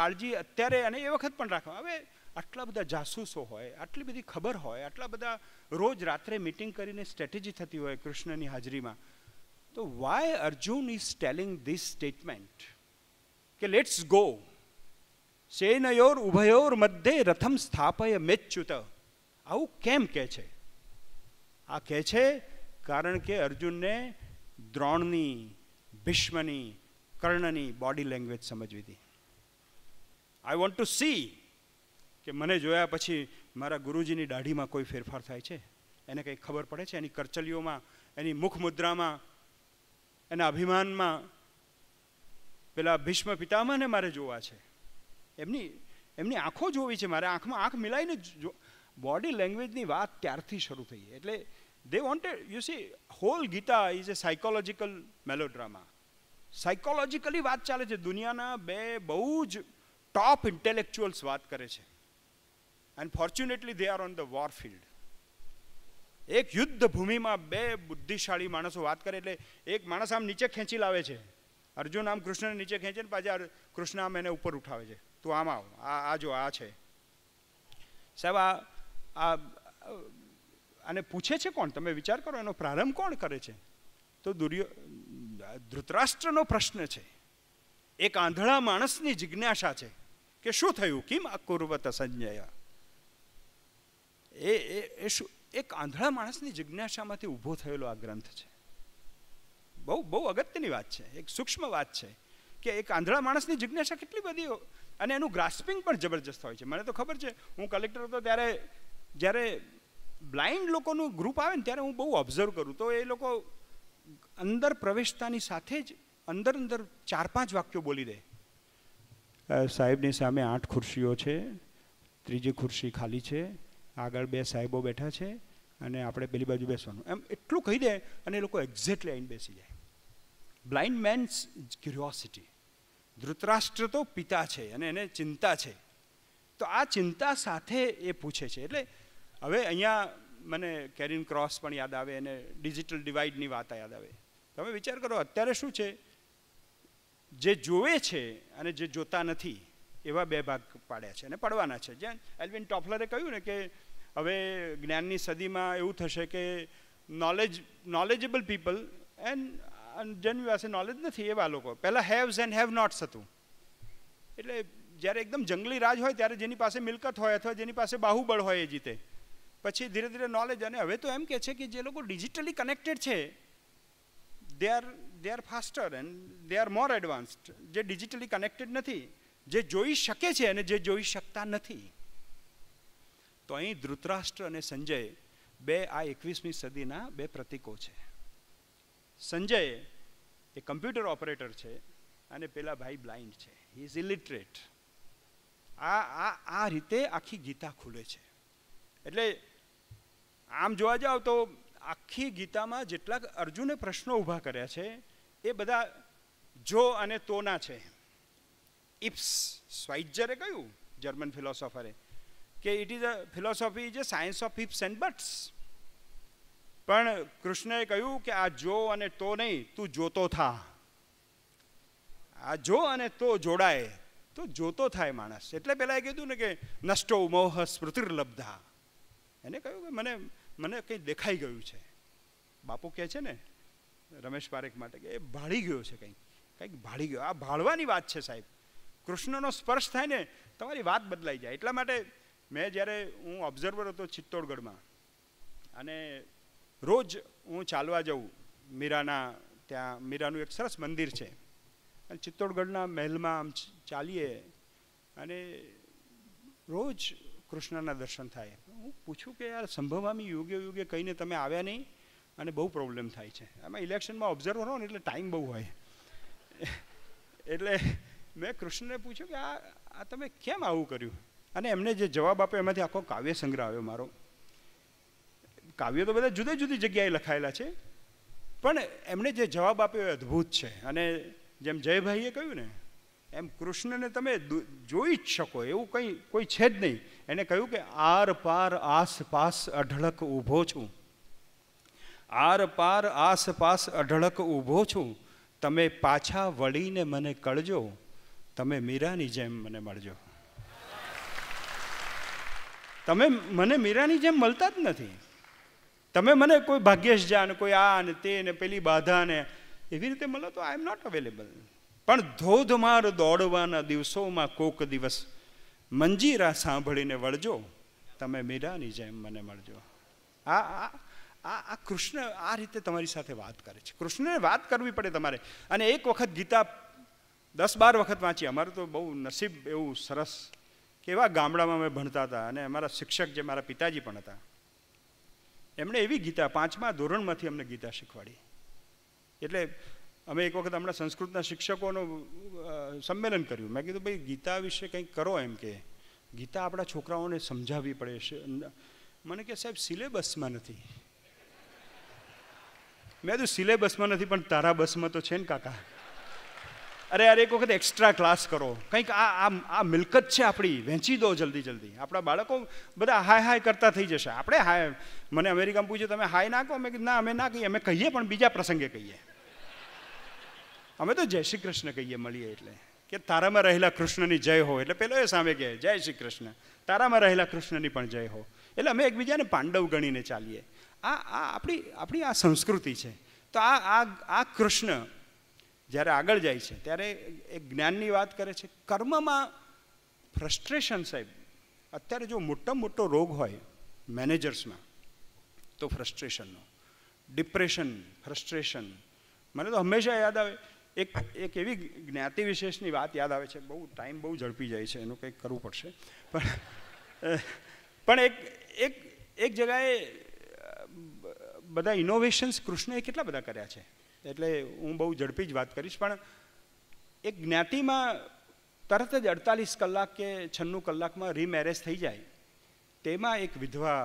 કાળજી અત્યારે અને એ વખત પણ રાખવા હવે આટલા બધા જાસૂસો હોય આટલી બધી ખબર હોય આટલા બધા રોજ રાત્રે મિટિંગ કરીને સ્ટ્રેટેજી થતી હોય કૃષ્ણની હાજરીમાં તો why Arjun is telling this statement કે લેટ્સ ગો સેનયોર ઉભયોર મધ્યે રથમ સ્થાપય મેચ્યુત આવું કેમ કહે છે આ કહે છે કારણ કે અર્જુનને દ્રોણની ભીષ્મની કર્ણની બોડી લેંગ્વેજ સમજવી હતી આઈ વોન્ટ ટુ સી કે મને જોયા પછી મારા ગુરુજીની દાઢીમાં કોઈ ફેરફાર થાય છે એને કંઈ ખબર પડે છે એની કરચલીઓમાં એની મુખ મુદ્રામાં એના અભિમાનમાં પેલા ભીષ્મ પિતામાને મારે જોવા છે એમની એમની આંખો જોવી છે મારે આંખમાં આંખ મિલાઈને બોડી લેંગ્વેજની વાત ત્યારથી શરૂ થઈ એટલે they wanted you see whole Gita is a psychological melodrama psychologically વાત ચાલે છે દુનિયાના બે બહુ જ ટોપ ઇન્ટેલેક્ચ્યુઅલ્સ વાત કરે છે and fortunately they are on the war field એક યુદ્ધ ભૂમિમાં બે બુદ્ધિશાળી માણસો વાત કરે એટલે એક માણસ આમ નીચે ખેંચી લાવે છે અર્જુન આમ કૃષ્ણને નીચે ખેંચે ને પાછા કૃષ્ણ આમ એને ઉપર ઉઠાવે છે તું આમ આવ આ જો આ છે સાહેબ આ આ અને પૂછે છે કોણ તમે વિચાર કરો એનો પ્રારંભ કોણ કરે છે તો દુર્યો ધૃતરાષ્ટ્રનો પ્રશ્ન છે એક આંધળા માણસની જિજ્ઞાસા છે કે શું થયું કેમ અકુર્વત સંજય એ એ શું એક આંધળા માણસની જિજ્ઞાસામાંથી ઊભો થયેલો આ ગ્રંથ છે બહુ બહુ અગત્યની વાત છે એક સૂક્ષ્મ વાત છે કે એક આંધળા માણસની જિજ્ઞાસા કેટલી બધી અને એનું ગ્રાસ્પિંગ પણ જબરજસ્ત હોય છે મને તો ખબર છે હું કલેક્ટર હતો ત્યારે જ્યારે બ્લાઇન્ડ લોકોનું ગ્રુપ આવે ને ત્યારે હું બહુ ઓબ્ઝર્વ કરું તો એ લોકો અંદર પ્રવેશતાની સાથે જ અંદર અંદર ચાર પાંચ વાક્યો બોલી દે સાહેબની સામે આઠ ખુરશીઓ છે ત્રીજી ખુરશી ખાલી છે આગળ બે સાહેબો બેઠા છે અને આપણે પેલી બાજુ બેસવાનું એમ એટલું કહી દે અને એ લોકો એક્ઝેક્ટલી આવીને બેસી જાય બ્લાઇન્ડ મેન્સ ક્યુરિયોસિટી ધૃતરાષ્ટ્ર તો પિતા છે અને એને ચિંતા છે તો આ ચિંતા સાથે એ પૂછે છે એટલે હવે અહીંયા મને કેરિન ક્રોસ પણ યાદ આવે અને ડિજિટલ ડિવાઇડની વાત યાદ આવે તમે વિચાર કરો અત્યારે શું છે જે જોવે છે અને જે જોતા નથી એવા બે ભાગ પાડ્યા છે અને પડવાના છે જ્યાં એલ્વિન ટોફલરે કહ્યું ને કે હવે જ્ઞાનની સદીમાં એવું થશે કે નોલેજ નોલેજેબલ પીપલ એન્ડ જેની પાસે નોલેજ નથી એવા લોકો પહેલાં હેવ્સ એન્ડ હેવ નોટ્સ હતું એટલે જ્યારે એકદમ જંગલી રાજ હોય ત્યારે જેની પાસે મિલકત હોય અથવા જેની પાસે બાહુબળ હોય એ જીતે પછી ધીરે ધીરે નોલેજ અને હવે તો એમ કે છે કે જે લોકો ડિજિટલી કનેક્ટેડ છે they are they are faster and they are more advanced જે ડિજિટલી કનેક્ટેડ નથી જે જોઈ શકે છે અને જે જોઈ શકતા નથી તો અહીં ધૃતરાષ્ટ્ર અને સંજય બે આ એકવીસમી સદીના બે પ્રતીકો છે સંજય એ કમ્પ્યુટર ઓપરેટર છે અને પેલા ભાઈ બ્લાઇન્ડ છે હી ઇઝ ઇલિટરેટ આ આ આ રીતે આખી ગીતા ખુલે છે એટલે આમ જોવા જાવ તો આખી ગીતામાં જેટલા અર્જુને પ્રશ્નો ઊભા કર્યા છે એ બધા જો અને તોના છે ઇપ્સ સ્વાઇઝરે કહ્યું જર્મન ફિલોસોફરે કે it is a philosophy is a science of hips and butts પણ કૃષ્ણએ કહ્યું કે આ જો અને તો નહીં તું જોતો થા આ જો અને તો જોડાય તો જોતો થાય માણસ એટલે પહેલાં એ કીધું ને કે નષ્ટો મોહ સ્મૃતિર્લબ્ધા એને કહ્યું કે મને મને કંઈ દેખાઈ ગયું છે બાપુ કહે છે ને રમેશ પારેખ માટે કે એ ભાળી ગયો છે કંઈક કંઈક ભાળી ગયો આ ભાળવાની વાત છે સાહેબ કૃષ્ણનો સ્પર્શ થાય ને તમારી વાત બદલાઈ જાય એટલા માટે મેં જ્યારે હું ઓબ્ઝર્વર હતો ચિત્તોડગઢમાં અને રોજ હું ચાલવા જાઉં મીરાના ત્યાં મીરાનું એક સરસ મંદિર છે અને ચિત્તોડગઢના મહેલમાં આમ ચાલીએ અને રોજ કૃષ્ણના દર્શન થાય હું પૂછું કે યાર સંભવામી યોગ્ય યુગે કહીને તમે આવ્યા નહીં અને બહુ પ્રોબ્લેમ થાય છે આમાં ઇલેક્શનમાં ઓબ્ઝર્વર હો ને એટલે ટાઈમ બહુ હોય એટલે મેં કૃષ્ણને પૂછ્યું કે આ આ તમે કેમ આવું કર્યું અને એમને જે જવાબ આપ્યો એમાંથી આખો કાવ્ય સંગ્રહ આવ્યો મારો કાવ્ય તો બધા જુદી જુદી જગ્યાએ લખાયેલા છે પણ એમણે જે જવાબ આપ્યો એ અદ્ભુત છે અને જેમ જયભાઈએ કહ્યું ને એમ કૃષ્ણને તમે જોઈ જ શકો એવું કંઈ કોઈ છે જ નહીં એને કહ્યું કે આર પાર આસપાસ અઢળક ઊભો છું આર પાર આસપાસ અઢળક ઊભો છું તમે પાછા વળીને મને કળજો તમે મીરાની જેમ મને મળજો તમે મને મીરાની જેમ મળતા જ નથી તમે મને કોઈ ભાગ્યેશ ને કોઈ આ ને તે ને પેલી બાધા ને એવી રીતે મળો તો આઈ એમ નોટ અવેલેબલ પણ ધોધમાર દોડવાના દિવસોમાં કોક દિવસ મંજીરા સાંભળીને વળજો તમે મીરાની જેમ મને મળજો આ આ આ કૃષ્ણ આ રીતે તમારી સાથે વાત કરે છે કૃષ્ણને વાત કરવી પડે તમારે અને એક વખત ગીતા દસ બાર વખત વાંચી અમારું તો બહુ નસીબ એવું સરસ કે એવા ગામડામાં અમે ભણતા હતા અને અમારા શિક્ષક જે મારા પિતાજી પણ હતા એમણે એવી ગીતા પાંચમા ધોરણમાંથી અમને ગીતા શીખવાડી એટલે અમે એક વખત હમણાં સંસ્કૃતના શિક્ષકોનું સંમેલન કર્યું મેં કીધું ભાઈ ગીતા વિશે કંઈક કરો એમ કે ગીતા આપણા છોકરાઓને સમજાવવી પડે છે મને કે સાહેબ સિલેબસમાં નથી મેં તો સિલેબસમાં નથી પણ તારા બસમાં તો છે ને કાકા અરે અરે એક વખત એક્સ્ટ્રા ક્લાસ કરો કંઈક આ આમ આ મિલકત છે આપણી વહેંચી દો જલ્દી જલ્દી આપણા બાળકો બધા હાય હાય કરતા થઈ જશે આપણે હાય મને અમેરિકામાં પૂછ્યું તમે હાય નાખો અમે ના અમે ના કહીએ અમે કહીએ પણ બીજા પ્રસંગે કહીએ અમે તો જય શ્રી કૃષ્ણ કહીએ મળીએ એટલે કે તારામાં રહેલા કૃષ્ણની જય હો એટલે પેલો એ સામે કહે જય શ્રી કૃષ્ણ તારામાં રહેલા કૃષ્ણની પણ જય હો એટલે અમે એકબીજાને પાંડવ ગણીને ચાલીએ આ આ આપણી આપણી આ સંસ્કૃતિ છે તો આ આ આ કૃષ્ણ જ્યારે આગળ જાય છે ત્યારે એ જ્ઞાનની વાત કરે છે કર્મમાં ફ્રસ્ટ્રેશન સાહેબ અત્યારે જો મોટો મોટો રોગ હોય મેનેજર્સમાં તો ફ્રસ્ટ્રેશનનો ડિપ્રેશન ફ્રસ્ટ્રેશન મને તો હંમેશા યાદ આવે એક એક એવી જ્ઞાતિ વિશેષની વાત યાદ આવે છે બહુ ટાઈમ બહુ ઝડપી જાય છે એનું કંઈક કરવું પડશે પણ પણ એક એક એક જગાએ બધા ઇનોવેશન્સ કૃષ્ણએ કેટલા બધા કર્યા છે એટલે હું બહુ ઝડપી જ વાત કરીશ પણ એક જ્ઞાતિમાં તરત જ અડતાલીસ કલાક કે છન્નું કલાકમાં રીમેરેજ થઈ જાય તેમાં એક વિધવા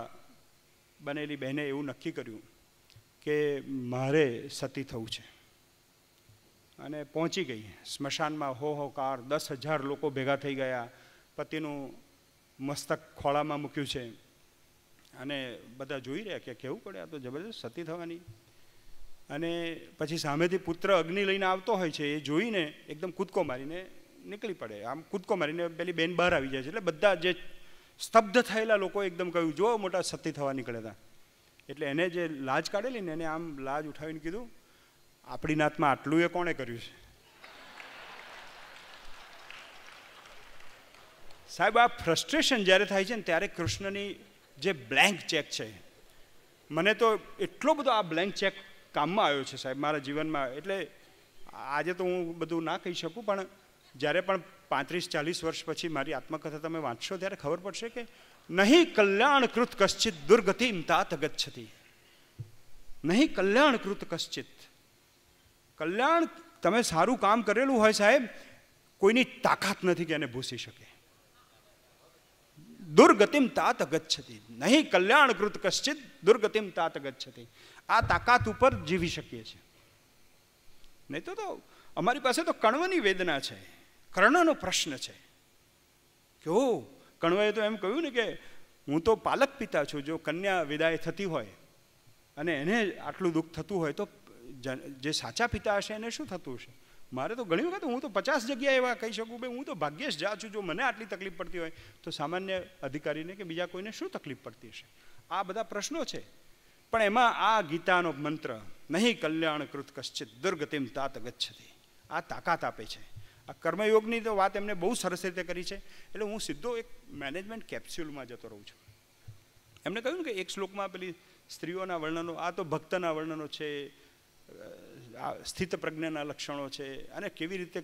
બનેલી બહેને એવું નક્કી કર્યું કે મારે સતી થવું છે અને પહોંચી ગઈ સ્મશાનમાં હો હો કાર દસ હજાર લોકો ભેગા થઈ ગયા પતિનું મસ્તક ખોળામાં મૂક્યું છે અને બધા જોઈ રહ્યા કે કેવું પડે આ તો જબરજસ્ત સતી થવાની અને પછી સામેથી પુત્ર અગ્નિ લઈને આવતો હોય છે એ જોઈને એકદમ કૂદકો મારીને નીકળી પડે આમ કૂદકો મારીને પેલી બેન બહાર આવી જાય છે એટલે બધા જે સ્તબ્ધ થયેલા લોકો એકદમ કહ્યું જો મોટા સતી થવા નીકળ્યા હતા એટલે એને જે લાજ કાઢેલી ને એને આમ લાજ ઉઠાવીને કીધું આપણી નાતમાં આટલું એ કોણે કર્યું છે સાહેબ આ ફ્રસ્ટ્રેશન જ્યારે થાય છે ને ત્યારે કૃષ્ણની જે બ્લેન્ક ચેક છે મને તો એટલો બધો આ બ્લેન્ક ચેક કામમાં આવ્યો છે સાહેબ મારા જીવનમાં એટલે આજે તો હું બધું ના કહી શકું પણ જ્યારે પણ પાંત્રીસ ચાલીસ વર્ષ પછી મારી આત્મકથા તમે વાંચશો ત્યારે ખબર પડશે કે નહીં કલ્યાણકૃત કશ્ચિત દુર્ગતિ ઇમતાત ગચ્છતી નહીં કલ્યાણકૃત કશ્ચિત કલ્યાણ તમે સારું કામ કરેલું હોય સાહેબ કોઈની તાકાત નથી કે એને ભૂસી શકે દુર્ગતિમ તાત ગચ્છતી નહીં કલ્યાણકૃત કશ્ચિત દુર્ગતિમ તાત ગચ્છતી આ તાકાત ઉપર જીવી શકીએ છીએ નહીં તો તો અમારી પાસે તો કણવની વેદના છે કર્ણનો પ્રશ્ન છે કે ઓ કણવાએ તો એમ કહ્યું ને કે હું તો પાલક પિતા છું જો કન્યા વિદાય થતી હોય અને એને આટલું દુઃખ થતું હોય તો જે સાચા પિતા હશે એને શું થતું હશે મારે તો ઘણી વખત હું તો પચાસ જગ્યાએ એવા કહી શકું ભાઈ હું તો ભાગ્યેશ જા છું જો મને આટલી તકલીફ પડતી હોય તો સામાન્ય અધિકારીને કે બીજા કોઈને શું તકલીફ પડતી હશે આ બધા પ્રશ્નો છે પણ એમાં આ ગીતાનો મંત્ર નહીં કલ્યાણકૃત કશ્ચિત દુર્ગતિમ તાત ગચ્છતી આ તાકાત આપે છે આ કર્મયોગની તો વાત એમને બહુ સરસ રીતે કરી છે એટલે હું સીધો એક મેનેજમેન્ટ કેપ્સ્યુલમાં જતો રહું છું એમણે કહ્યું ને કે એક શ્લોકમાં પેલી સ્ત્રીઓના વર્ણનો આ તો ભક્તના વર્ણનો છે આ સ્થિત પ્રજ્ઞાના લક્ષણો છે અને કેવી રીતે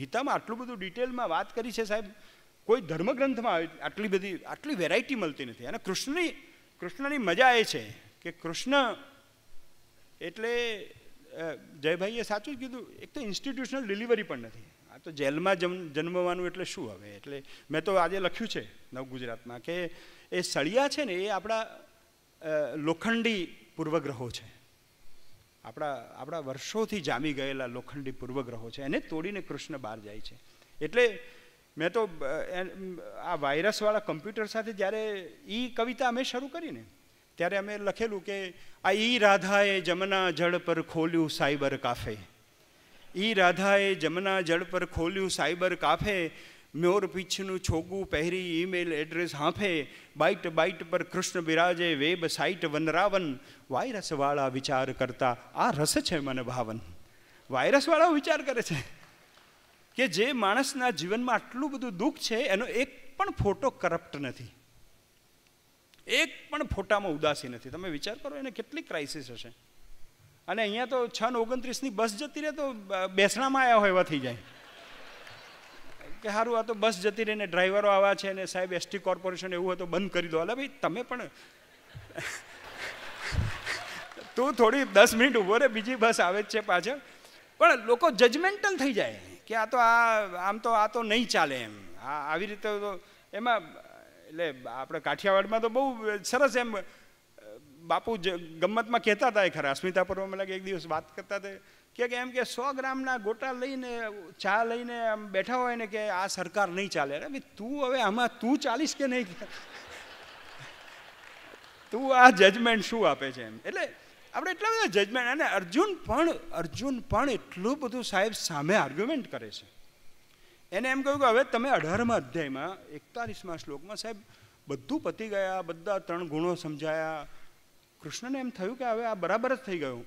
ગીતામાં આટલું બધું ડિટેલમાં વાત કરી છે સાહેબ કોઈ ધર્મગ્રંથમાં આટલી બધી આટલી વેરાયટી મળતી નથી અને કૃષ્ણની કૃષ્ણની મજા એ છે કે કૃષ્ણ એટલે જયભાઈએ સાચું જ કીધું એક તો ઇન્સ્ટિટ્યુશનલ ડિલિવરી પણ નથી આ તો જેલમાં જમ જન્મવાનું એટલે શું હવે એટલે મેં તો આજે લખ્યું છે નવ ગુજરાતમાં કે એ સળિયા છે ને એ આપણા લોખંડી પૂર્વગ્રહો છે આપણા આપણા વર્ષોથી જામી ગયેલા લોખંડી પૂર્વગ્રહો છે એને તોડીને કૃષ્ણ બહાર જાય છે એટલે મેં તો આ વાયરસવાળા કમ્પ્યુટર સાથે જ્યારે એ કવિતા અમે શરૂ કરીને ત્યારે અમે લખેલું કે આ ઈ રાધાએ જમના જળ પર ખોલ્યું સાયબર કાફે ઈ રાધાએ જમના જળ પર ખોલ્યું સાયબર કાફે મ્યોર પીછનું છોગું પહેરી ઈમેલ એડ્રેસ હાંફે બાઇટ બાઇટ પર કૃષ્ણ બિરાજે વેબ સાઇટ વનરાવન વાયરસવાળા વિચાર કરતા આ રસ છે મને ભાવન વાયરસવાળા વિચાર કરે છે કે જે માણસના જીવનમાં આટલું બધું દુઃખ છે એનો એક પણ ફોટો કરપ્ટ નથી એક પણ ફોટામાં ઉદાસી નથી તમે વિચાર કરો એને કેટલી ક્રાઇસિસ હશે અને અહીંયા તો છ ને ઓગણત્રીસની બસ જતી રહે તો બેસણામાં આવ્યા હોય એવા થઈ જાય કે સારું આ તો બસ જતી રહીને ડ્રાઈવરો આવા છે ને સાહેબ એસટી કોર્પોરેશન એવું હોય તો બંધ કરી દો અલા ભાઈ તમે પણ તું થોડી દસ મિનિટ ઉભો રે બીજી બસ આવે જ છે પાછળ પણ લોકો જજમેન્ટલ થઈ જાય કે આ તો આ આમ તો આ તો નહીં ચાલે એમ આ આવી રીતે તો એમાં એટલે આપણે કાઠિયાવાડમાં તો બહુ સરસ એમ બાપુ ગમતમાં કહેતા હતા એ ખરા અસ્મિતા પર્વમાં લાગે એક દિવસ વાત કરતા હતા કે એમ કે સો ગ્રામના ગોટા લઈને ચા લઈને આમ બેઠા હોય ને કે આ સરકાર નહીં ચાલે અરે ભાઈ તું હવે આમાં તું ચાલીશ કે નહીં તું આ જજમેન્ટ શું આપે છે એમ એટલે આપણે એટલા બધા જજમેન્ટ અને અર્જુન પણ અર્જુન પણ એટલું બધું સાહેબ સામે આર્ગ્યુમેન્ટ કરે છે એને એમ કહ્યું કે હવે તમે અઢારમાં અધ્યાયમાં એકતાલીસમાં શ્લોકમાં સાહેબ બધું પતી ગયા બધા ત્રણ ગુણો સમજાયા કૃષ્ણને એમ થયું કે હવે આ બરાબર જ થઈ ગયું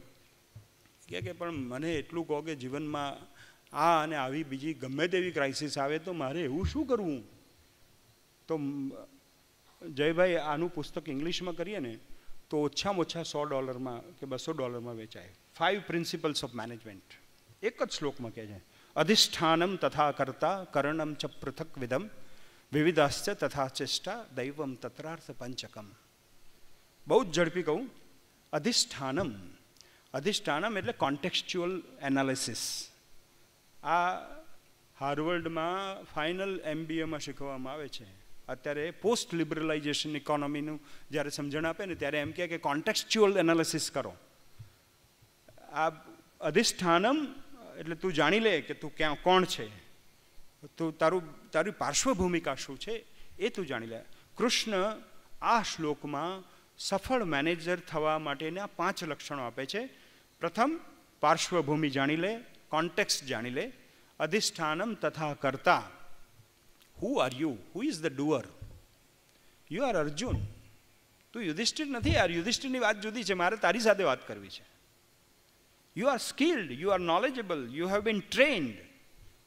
કે કે પણ મને એટલું કહો કે જીવનમાં આ અને આવી બીજી ગમે તેવી ક્રાઇસિસ આવે તો મારે એવું શું કરવું તો જયભાઈ આનું પુસ્તક ઇંગ્લિશમાં કરીએ ને તો ઓછામાં ઓછા સો ડોલરમાં કે બસો ડોલરમાં વેચાય ફાઇવ પ્રિન્સિપલ્સ ઓફ મેનેજમેન્ટ એક જ શ્લોકમાં કહે છે અધિષ્ઠાનમ તથા કરતા કરણમ ચ પૃથક વિધમ વિવિધાશ્ચ તથા ચેષ્ટા દૈવમ તત્રાર્થ પંચકમ બહુ જ ઝડપી કહું અધિષ્ઠાનમ અધિષ્ઠાનમ એટલે કોન્ટેક્સ્ચ્યુઅલ એનાલિસિસ આ હાર્વર્ડમાં ફાઇનલ એમબીએમાં શીખવવામાં આવે છે અત્યારે પોસ્ટ લિબરલાઇઝેશન ઇકોનોમીનું જ્યારે સમજણ આપે ને ત્યારે એમ કહે કે કોન્ટેક્સ્ચ્યુઅલ એનાલિસિસ કરો આ અધિષ્ઠાનમ એટલે તું જાણી લે કે તું ક્યાં કોણ છે તું તારું તારી પાર્શ્વભૂમિકા શું છે એ તું જાણી લે કૃષ્ણ આ શ્લોકમાં સફળ મેનેજર થવા માટેના પાંચ લક્ષણો આપે છે પ્રથમ પાર્શ્વભૂમિ જાણી લે કોન્ટેક્સ જાણી લે અધિષ્ઠાનમ તથા કરતા who are you who is the doer you are Arjun તું યુધિષ્ઠિર નથી યાર યુધિષ્ઠિરની વાત જુદી છે મારે તારી સાથે વાત કરવી છે you are skilled you are knowledgeable you have been trained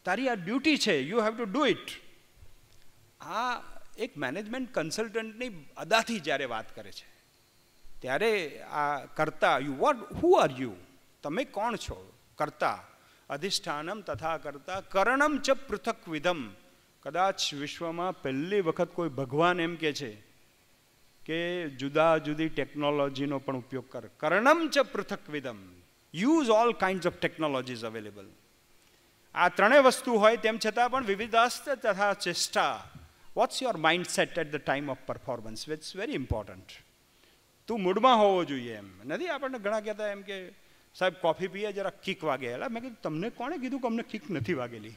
તારી આ ડ્યુટી છે you have to do it આ એક મેનેજમેન્ટ કન્સલ્ટન્ટની અદાથી જ્યારે વાત કરે છે ત્યારે આ કરતા you what who are you તમે કોણ છો કરતા અધિષ્ઠાનમ તથા કરતા કરણમ ચ પૃથક વિધમ કદાચ વિશ્વમાં પહેલી વખત કોઈ ભગવાન એમ કે છે કે જુદા જુદી ટેકનોલોજીનો પણ ઉપયોગ કર કરણમ ચ પૃથક વિધમ use all kinds of technologies available આ ત્રણેય વસ્તુ હોય તેમ છતાં પણ વિવિધ અસ્ત તથા ચેષ્ટા what's your mind set at the time of performance it's very important તું મૂડમાં હોવો જોઈએ એમ નથી આપણને ઘણા કહેતા એમ કે સાહેબ કોફી પીએ જરા કિક વાગે એટલે મેં કીધું તમને કોણે કીધું કે અમને કિક નથી વાગેલી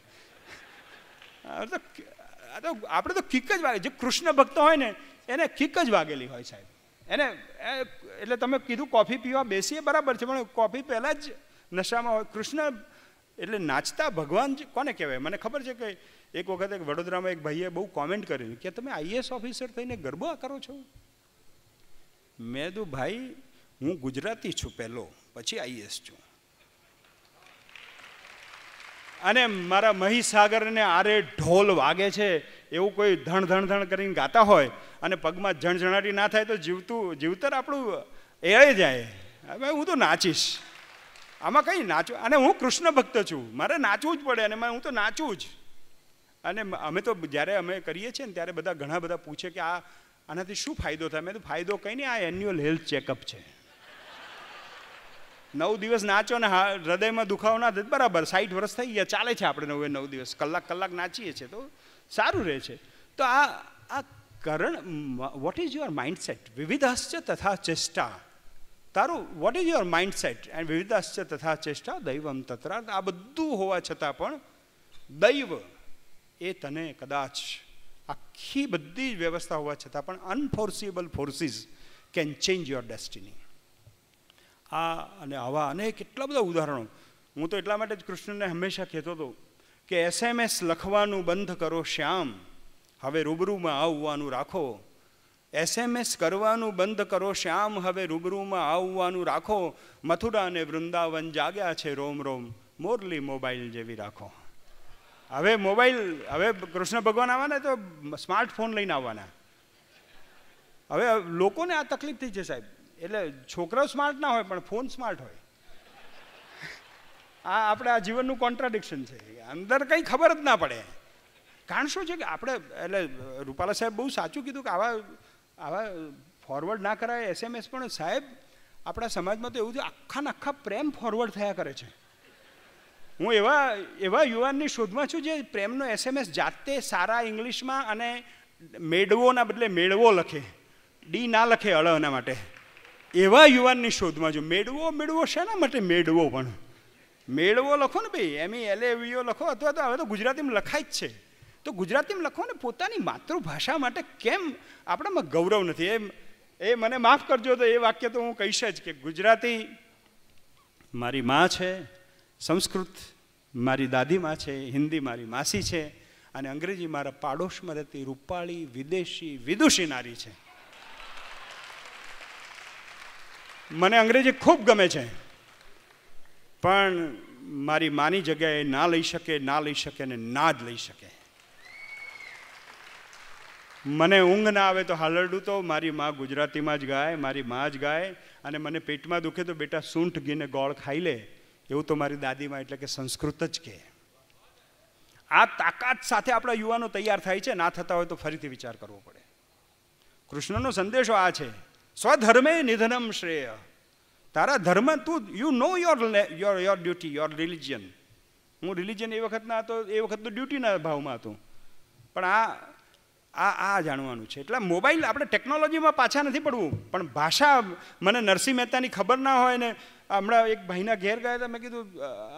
તો આપણે તો કિક જ વાગે જે કૃષ્ણ ભક્ત હોય ને એને કિક જ વાગેલી હોય સાહેબ એને એટલે તમે કીધું કોફી પીવા બેસીએ બરાબર છે પણ કોફી પહેલાં જ નશામાં હોય કૃષ્ણ એટલે નાચતા ભગવાન કોને કહેવાય મને ખબર છે કે એક વખત એક વડોદરામાં એક ભાઈએ બહુ કોમેન્ટ કર્યું કે તમે આઈએસ ઓફિસર થઈને ગરબા કરો છો મેં કીધું ભાઈ હું ગુજરાતી છું પહેલો પછી આઈએસ છું અને મારા મહીસાગરને આરે ઢોલ વાગે છે એવું કોઈ ધણ ધણ ધણ કરીને ગાતા હોય અને પગમાં ઝણઝણાટી ના થાય તો જીવતું જીવતર આપણું એળે જાય હવે હું તો નાચીશ આમાં કંઈ નાચું અને હું કૃષ્ણ ભક્ત છું મારે નાચવું જ પડે અને હું તો નાચું જ અને અમે તો જ્યારે અમે કરીએ છીએ ને ત્યારે બધા ઘણા બધા પૂછે કે આ આનાથી શું ફાયદો થાય મેં તો ફાયદો કંઈ નહીં આ એન્યુઅલ હેલ્થ ચેકઅપ છે નવ દિવસ નાચો ને હા હૃદયમાં દુખાવો ના થાય બરાબર સાઠ વર્ષ થઈ ગયા ચાલે છે આપણે નવે નવ દિવસ કલાક કલાક નાચીએ છીએ તો સારું રહે છે તો આ આ કરણ વોટ ઇઝ યોર માઇન્ડસેટ વિવિધ વિવિધાશ્ચ તથા ચેષ્ટા તારું what is your mindset and વિવિધ વિવિધાશ્ચ તથા ચેષ્ટા દૈવમ તત્રા આ બધું હોવા છતાં પણ દૈવ એ તને કદાચ આખી બધી જ વ્યવસ્થા હોવા છતાં પણ unforeseeable forces can change your destiny આ અને આવા અનેક એટલા બધા ઉદાહરણો હું તો એટલા માટે જ કૃષ્ણને હંમેશા કહેતો હતો કે એસએમએસ લખવાનું બંધ કરો શ્યામ હવે રૂબરૂમાં આવવાનું રાખો એસએમએસ કરવાનું બંધ કરો શ્યામ હવે રૂબરૂમાં આવવાનું રાખો મથુરા અને વૃંદાવન જાગ્યા છે રોમ રોમ મોરલી મોબાઈલ જેવી રાખો હવે મોબાઈલ હવે કૃષ્ણ ભગવાન આવવાના તો સ્માર્ટફોન લઈને આવવાના હવે લોકોને આ તકલીફ થઈ છે સાહેબ એટલે છોકરો સ્માર્ટ ના હોય પણ ફોન સ્માર્ટ હોય આ આપણે આ જીવનનું કોન્ટ્રાડિક્શન છે અંદર કંઈ ખબર જ ના પડે કારણ શું છે કે આપણે એટલે રૂપાલા સાહેબ બહુ સાચું કીધું કે આવા આવા ફોરવર્ડ ના કરાય એસએમએસ પણ સાહેબ આપણા સમાજમાં તો એવું છે આખા ને આખા પ્રેમ ફોરવર્ડ થયા કરે છે હું એવા એવા યુવાનની શોધમાં છું જે પ્રેમનો એસએમએસ જાતે સારા ઇંગ્લિશમાં અને મેળવોના બદલે મેળવો લખે ડી ના લખે અળના માટે એવા યુવાનની શોધમાં છું મેળવો મેળવો શેના માટે મેળવો પણ મેળવો લખો ને ભાઈ એમ એલ એવીઓ લખો અથવા તો હવે તો ગુજરાતીમાં લખાય જ છે તો ગુજરાતીમાં લખો ને પોતાની માતૃભાષા માટે કેમ આપણામાં ગૌરવ નથી એમ એ મને માફ કરજો તો એ વાક્ય તો હું કહીશ જ કે ગુજરાતી મારી મા છે સંસ્કૃત મારી દાદી મા છે હિન્દી મારી માસી છે અને અંગ્રેજી મારા પાડોશમાં રહેતી રૂપાળી વિદેશી વિદુષી નારી છે મને અંગ્રેજી ખૂબ ગમે છે પણ મારી માની જગ્યાએ ના લઈ શકે ના લઈ શકે ને ના જ લઈ શકે મને ઊંઘ ના આવે તો હાલરડું તો મારી મા ગુજરાતીમાં જ ગાય મારી મા જ ગાય અને મને પેટમાં દુખે તો બેટા સૂંઠ ગીને ગોળ ખાઈ લે એવું તો મારી દાદીમાં એટલે કે સંસ્કૃત જ કહે આ તાકાત સાથે આપણા યુવાનો તૈયાર થાય છે ના થતા હોય તો ફરીથી વિચાર કરવો પડે કૃષ્ણનો સંદેશો આ છે સ્વધર્મે નિધનમ શ્રેય તારા ધર્મ તું you know your your your duty your religion હું રિલિજિયન એ વખતના હતો એ વખત તો ડ્યુટીના ભાવમાં હતો પણ આ આ આ જાણવાનું છે એટલે મોબાઈલ આપણે ટેકનોલોજીમાં પાછા નથી પડવું પણ ભાષા મને નરસિંહ મહેતાની ખબર ના હોય ને હમણાં એક ભાઈના ઘેર ગયા હતા મેં કીધું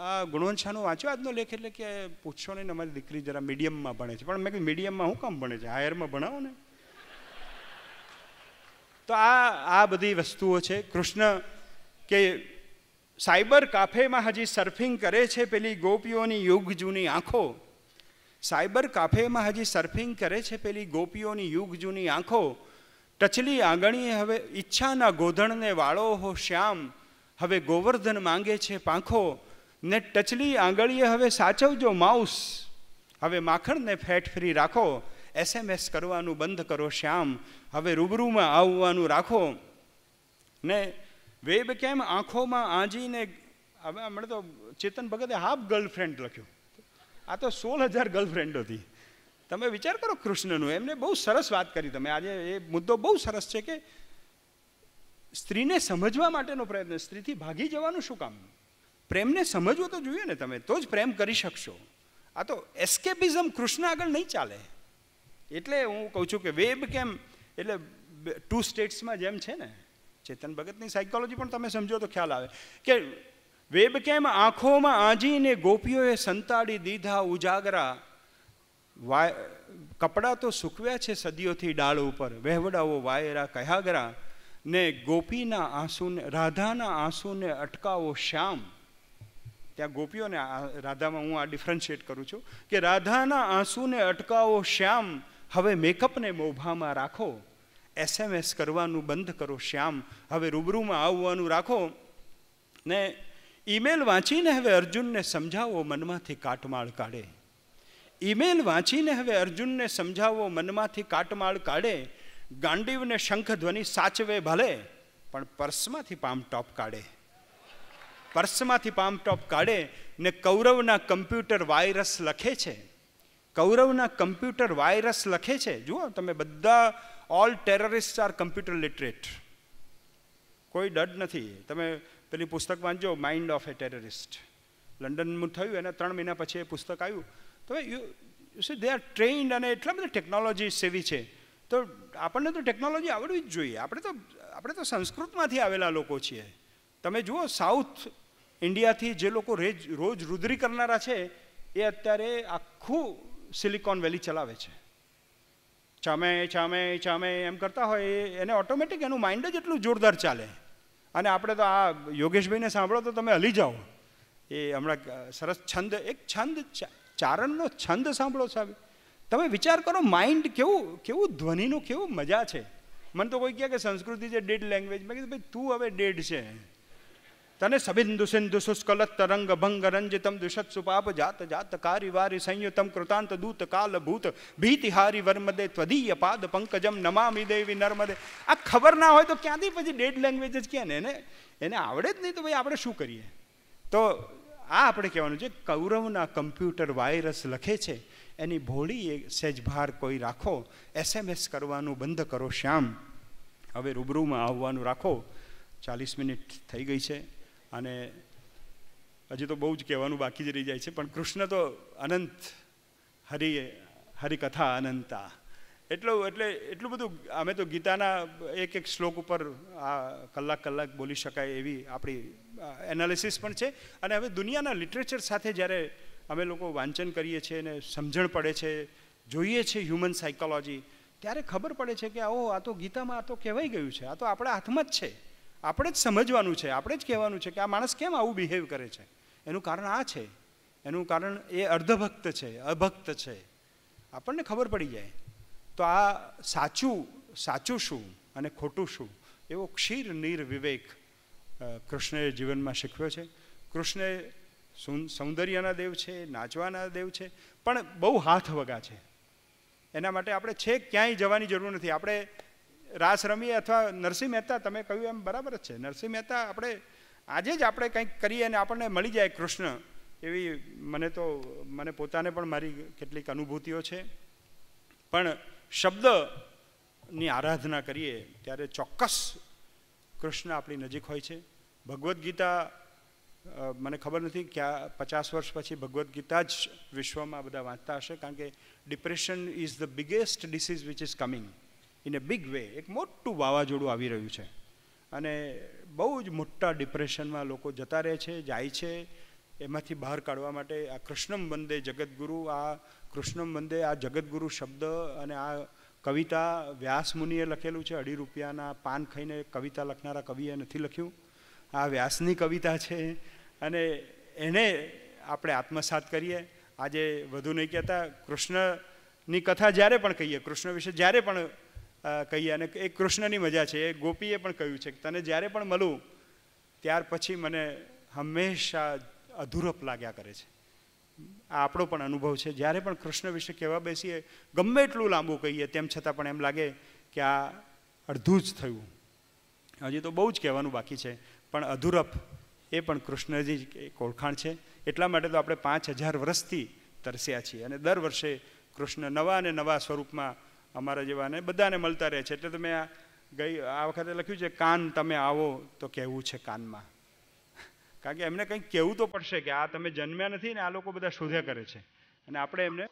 આ ગુણવંત શાહનું વાંચ્યો આજનો લેખ એટલે કે પૂછશો નહીં અમારી દીકરી જરા મીડિયમમાં ભણે છે પણ મેં કીધું મીડિયમમાં હું કામ ભણે છે હાયરમાં ભણાવો ને તો આ આ બધી વસ્તુઓ છે કૃષ્ણ કે સાયબર કાફેમાં હજી સર્ફિંગ કરે છે પેલી ગોપીઓની યુગ જૂની આંખો સાયબર કાફેમાં હજી સર્ફિંગ કરે છે પેલી ગોપીઓની યુગ જૂની આંખો ટચલી આંગણીએ હવે ઈચ્છાના ગોધણને વાળો હો શ્યામ હવે ગોવર્ધન માંગે છે પાંખો ને ટચલી આંગળીએ હવે સાચવજો માઉસ હવે માખણને ફેટ ફ્રી રાખો એસએમએસ કરવાનું બંધ કરો શ્યામ હવે રૂબરૂમાં આવવાનું રાખો ને વેબ કેમ આંખોમાં આંજીને હવે હમણાં તો ચેતન ભગતે હાફ ગર્લફ્રેન્ડ લખ્યું આ તો સોળ હજાર ગર્લફ્રેન્ડ હતી તમે વિચાર કરો કૃષ્ણનું એમને બહુ સરસ વાત કરી તમે આજે એ મુદ્દો બહુ સરસ છે કે સ્ત્રીને સમજવા માટેનો પ્રયત્ન સ્ત્રીથી ભાગી જવાનું શું કામ પ્રેમને સમજવો તો જોઈએ ને તમે તો જ પ્રેમ કરી શકશો આ તો એસ્કેપિઝમ કૃષ્ણ આગળ નહીં ચાલે એટલે હું કહું છું કે વેબ કેમ એટલે ટુ સ્ટેટ્સમાં જેમ છે ને ચેતન ભગતની સાયકોલોજી પણ તમે સમજો તો ખ્યાલ આવે કે વેબકેમ આંખોમાં આંજીને ગોપીઓએ સંતાડી દીધા ઉજાગરા વાય કપડાં તો સૂકવ્યા છે સદીઓથી ડાળ ઉપર વહેવડાઓ વાયરા કહાગરા ને ગોપીના આંસુને રાધાના આંસુને અટકાવો શ્યામ ત્યાં ગોપીઓને રાધામાં હું આ ડિફરન્શિએટ કરું છું કે રાધાના આંસુને અટકાવો શ્યામ હવે મેકઅપને મોભામાં રાખો એસએમએસ કરવાનું બંધ કરો શ્યામ હવે રૂબરૂમાં આવવાનું રાખો ને ઈમેલ વાંચીને હવે અર્જુનને સમજાવો મનમાંથી કાટમાળ કાઢે ઈમેલ વાંચીને હવે અર્જુનને સમજાવો મનમાંથી કાટમાળ કાઢે ગાંડીવને શંખ ધ્વનિ સાચવે ભલે પણ પર્સમાંથી પામ ટોપ કાઢે પર્સમાંથી પામ ટોપ કાઢે ને કૌરવના કમ્પ્યુટર વાયરસ લખે છે કૌરવના કમ્પ્યુટર વાયરસ લખે છે જુઓ તમે બધા all terrorist are computer literate કોઈ ડર નથી તમે પેલી પુસ્તક વાંચજો માઇન્ડ ઓફ એ ટેરરિસ્ટ લંડનનું થયું એના ત્રણ મહિના પછી એ પુસ્તક આવ્યું તો you see they are trained અને એટલા બધા ટેકનોલોજી સેવી છે તો આપણને તો ટેકનોલોજી આવડવી જ જોઈએ આપણે તો આપણે તો સંસ્કૃતમાંથી આવેલા લોકો છીએ તમે જુઓ સાઉથ ઇન્ડિયાથી જે લોકો રોજ રોજ રુદ્રી કરનારા છે એ અત્યારે આખું સિલિકોન વેલી ચલાવે છે છમે છમે છમે એમ કરતા હોય એને ઓટોમેટિક એનું માઇન્ડ જ એટલું જોરદાર ચાલે અને આપણે તો આ યોગેશભાઈને સાંભળો તો તમે હલી જાઓ એ હમણાં સરસ છંદ એક છંદ ચારણનો છંદ સાંભળો સાહેબ તમે વિચાર કરો માઇન્ડ કેવું કેવું ધ્વનિનું કેવું મજા છે મને તો કોઈ કહે કે સંસ્કૃતિ છે ડેડ લેંગ્વેજ મેં કીધું ભાઈ તું હવે ડેડ છે તને સબિંદુ સિંધુ શુષ્કલત રંગ ભંગ રંજિતમ દુષત્સુ પાપ જાત જાત કારી વારી સંયુતમ કૃતાંત દૂત કાલ ભૂત ભીતિહારી વર્મદે ત્વદીય પાદ પંકજમ નમામિ દેવી નર્મદે આ ખબર ના હોય તો ક્યાંથી પછી ડેડ લેંગ્વેજ જ ક્યાં ને એને એને આવડે જ નહીં તો ભાઈ આપણે શું કરીએ તો આ આપણે કહેવાનું છે કૌરવના કમ્પ્યુટર વાયરસ લખે છે એની ભોળી એ સેજભાર કોઈ રાખો એસએમએસ કરવાનું બંધ કરો શ્યામ હવે રૂબરૂમાં આવવાનું રાખો ચાલીસ મિનિટ થઈ ગઈ છે અને હજી તો બહુ જ કહેવાનું બાકી જ રહી જાય છે પણ કૃષ્ણ તો અનંત હરિ હરિકથા અનંતા એટલું એટલે એટલું બધું અમે તો ગીતાના એક એક શ્લોક ઉપર આ કલાક કલાક બોલી શકાય એવી આપણી એનાલિસિસ પણ છે અને હવે દુનિયાના લિટરેચર સાથે જ્યારે અમે લોકો વાંચન કરીએ છીએ અને સમજણ પડે છે જોઈએ છે હ્યુમન સાયકોલોજી ત્યારે ખબર પડે છે કે આવો આ તો ગીતામાં આ તો કહેવાઈ ગયું છે આ તો આપણા હાથમાં જ છે આપણે જ સમજવાનું છે આપણે જ કહેવાનું છે કે આ માણસ કેમ આવું બિહેવ કરે છે એનું કારણ આ છે એનું કારણ એ અર્ધભક્ત છે અભક્ત છે આપણને ખબર પડી જાય તો આ સાચું સાચું શું અને ખોટું શું એવો ક્ષીર નીર વિવેક કૃષ્ણએ જીવનમાં શીખવ્યો છે કૃષ્ણ સૌંદર્યના દેવ છે નાચવાના દેવ છે પણ બહુ હાથ વગા છે એના માટે આપણે છેક ક્યાંય જવાની જરૂર નથી આપણે રાસ રમીએ અથવા નરસિંહ મહેતા તમે કહ્યું એમ બરાબર જ છે નરસિંહ મહેતા આપણે આજે જ આપણે કંઈક કરીએ અને આપણને મળી જાય કૃષ્ણ એવી મને તો મને પોતાને પણ મારી કેટલીક અનુભૂતિઓ છે પણ શબ્દની આરાધના કરીએ ત્યારે ચોક્કસ કૃષ્ણ આપણી નજીક હોય છે ભગવદ્ ગીતા મને ખબર નથી ક્યાં પચાસ વર્ષ પછી ભગવદ્ ગીતા જ વિશ્વમાં બધા વાંચતા હશે કારણ કે depression is the biggest disease which is coming in a big way એક મોટું વાવાઝોડું આવી રહ્યું છે અને બહુ જ મોટા ડિપ્રેશનમાં લોકો જતા રહે છે જાય છે એમાંથી બહાર કાઢવા માટે આ કૃષ્ણમ વંદે જગદગુરુ આ કૃષ્ણમ વંદે આ જગદગુરુ શબ્દ અને આ કવિતા વ્યાસમુનિએ લખેલું છે અઢી રૂપિયાના પાન ખાઈને કવિતા લખનારા કવિએ નથી લખ્યું આ વ્યાસની કવિતા છે અને એને આપણે આત્મસાત કરીએ આજે વધુ નહીં કહેતા કૃષ્ણની કથા જ્યારે પણ કહીએ કૃષ્ણ વિશે જ્યારે પણ કહીએ અને એ કૃષ્ણની મજા છે એ ગોપીએ પણ કહ્યું છે કે તને જ્યારે પણ મળું ત્યાર પછી મને હંમેશા અધૂરપ લાગ્યા કરે છે આ આપણો પણ અનુભવ છે જ્યારે પણ કૃષ્ણ વિશે કહેવા બેસીએ ગમે એટલું લાંબુ કહીએ તેમ છતાં પણ એમ લાગે કે આ અડધું જ થયું હજી તો બહુ જ કહેવાનું બાકી છે પણ અધૂરપ એ પણ કૃષ્ણજી એક ઓળખાણ છે એટલા માટે તો આપણે પાંચ હજાર વર્ષથી તરસ્યા છીએ અને દર વર્ષે કૃષ્ણ નવા અને નવા સ્વરૂપમાં અમારા જેવાને બધાને મળતા રહે છે એટલે તમે આ ગઈ આ વખતે લખ્યું છે કાન તમે આવો તો કહેવું છે કાનમાં કારણ કે એમને કંઈક કહેવું તો પડશે કે આ તમે જન્મ્યા નથી ને આ લોકો બધા શોધ્યા કરે છે અને આપણે એમને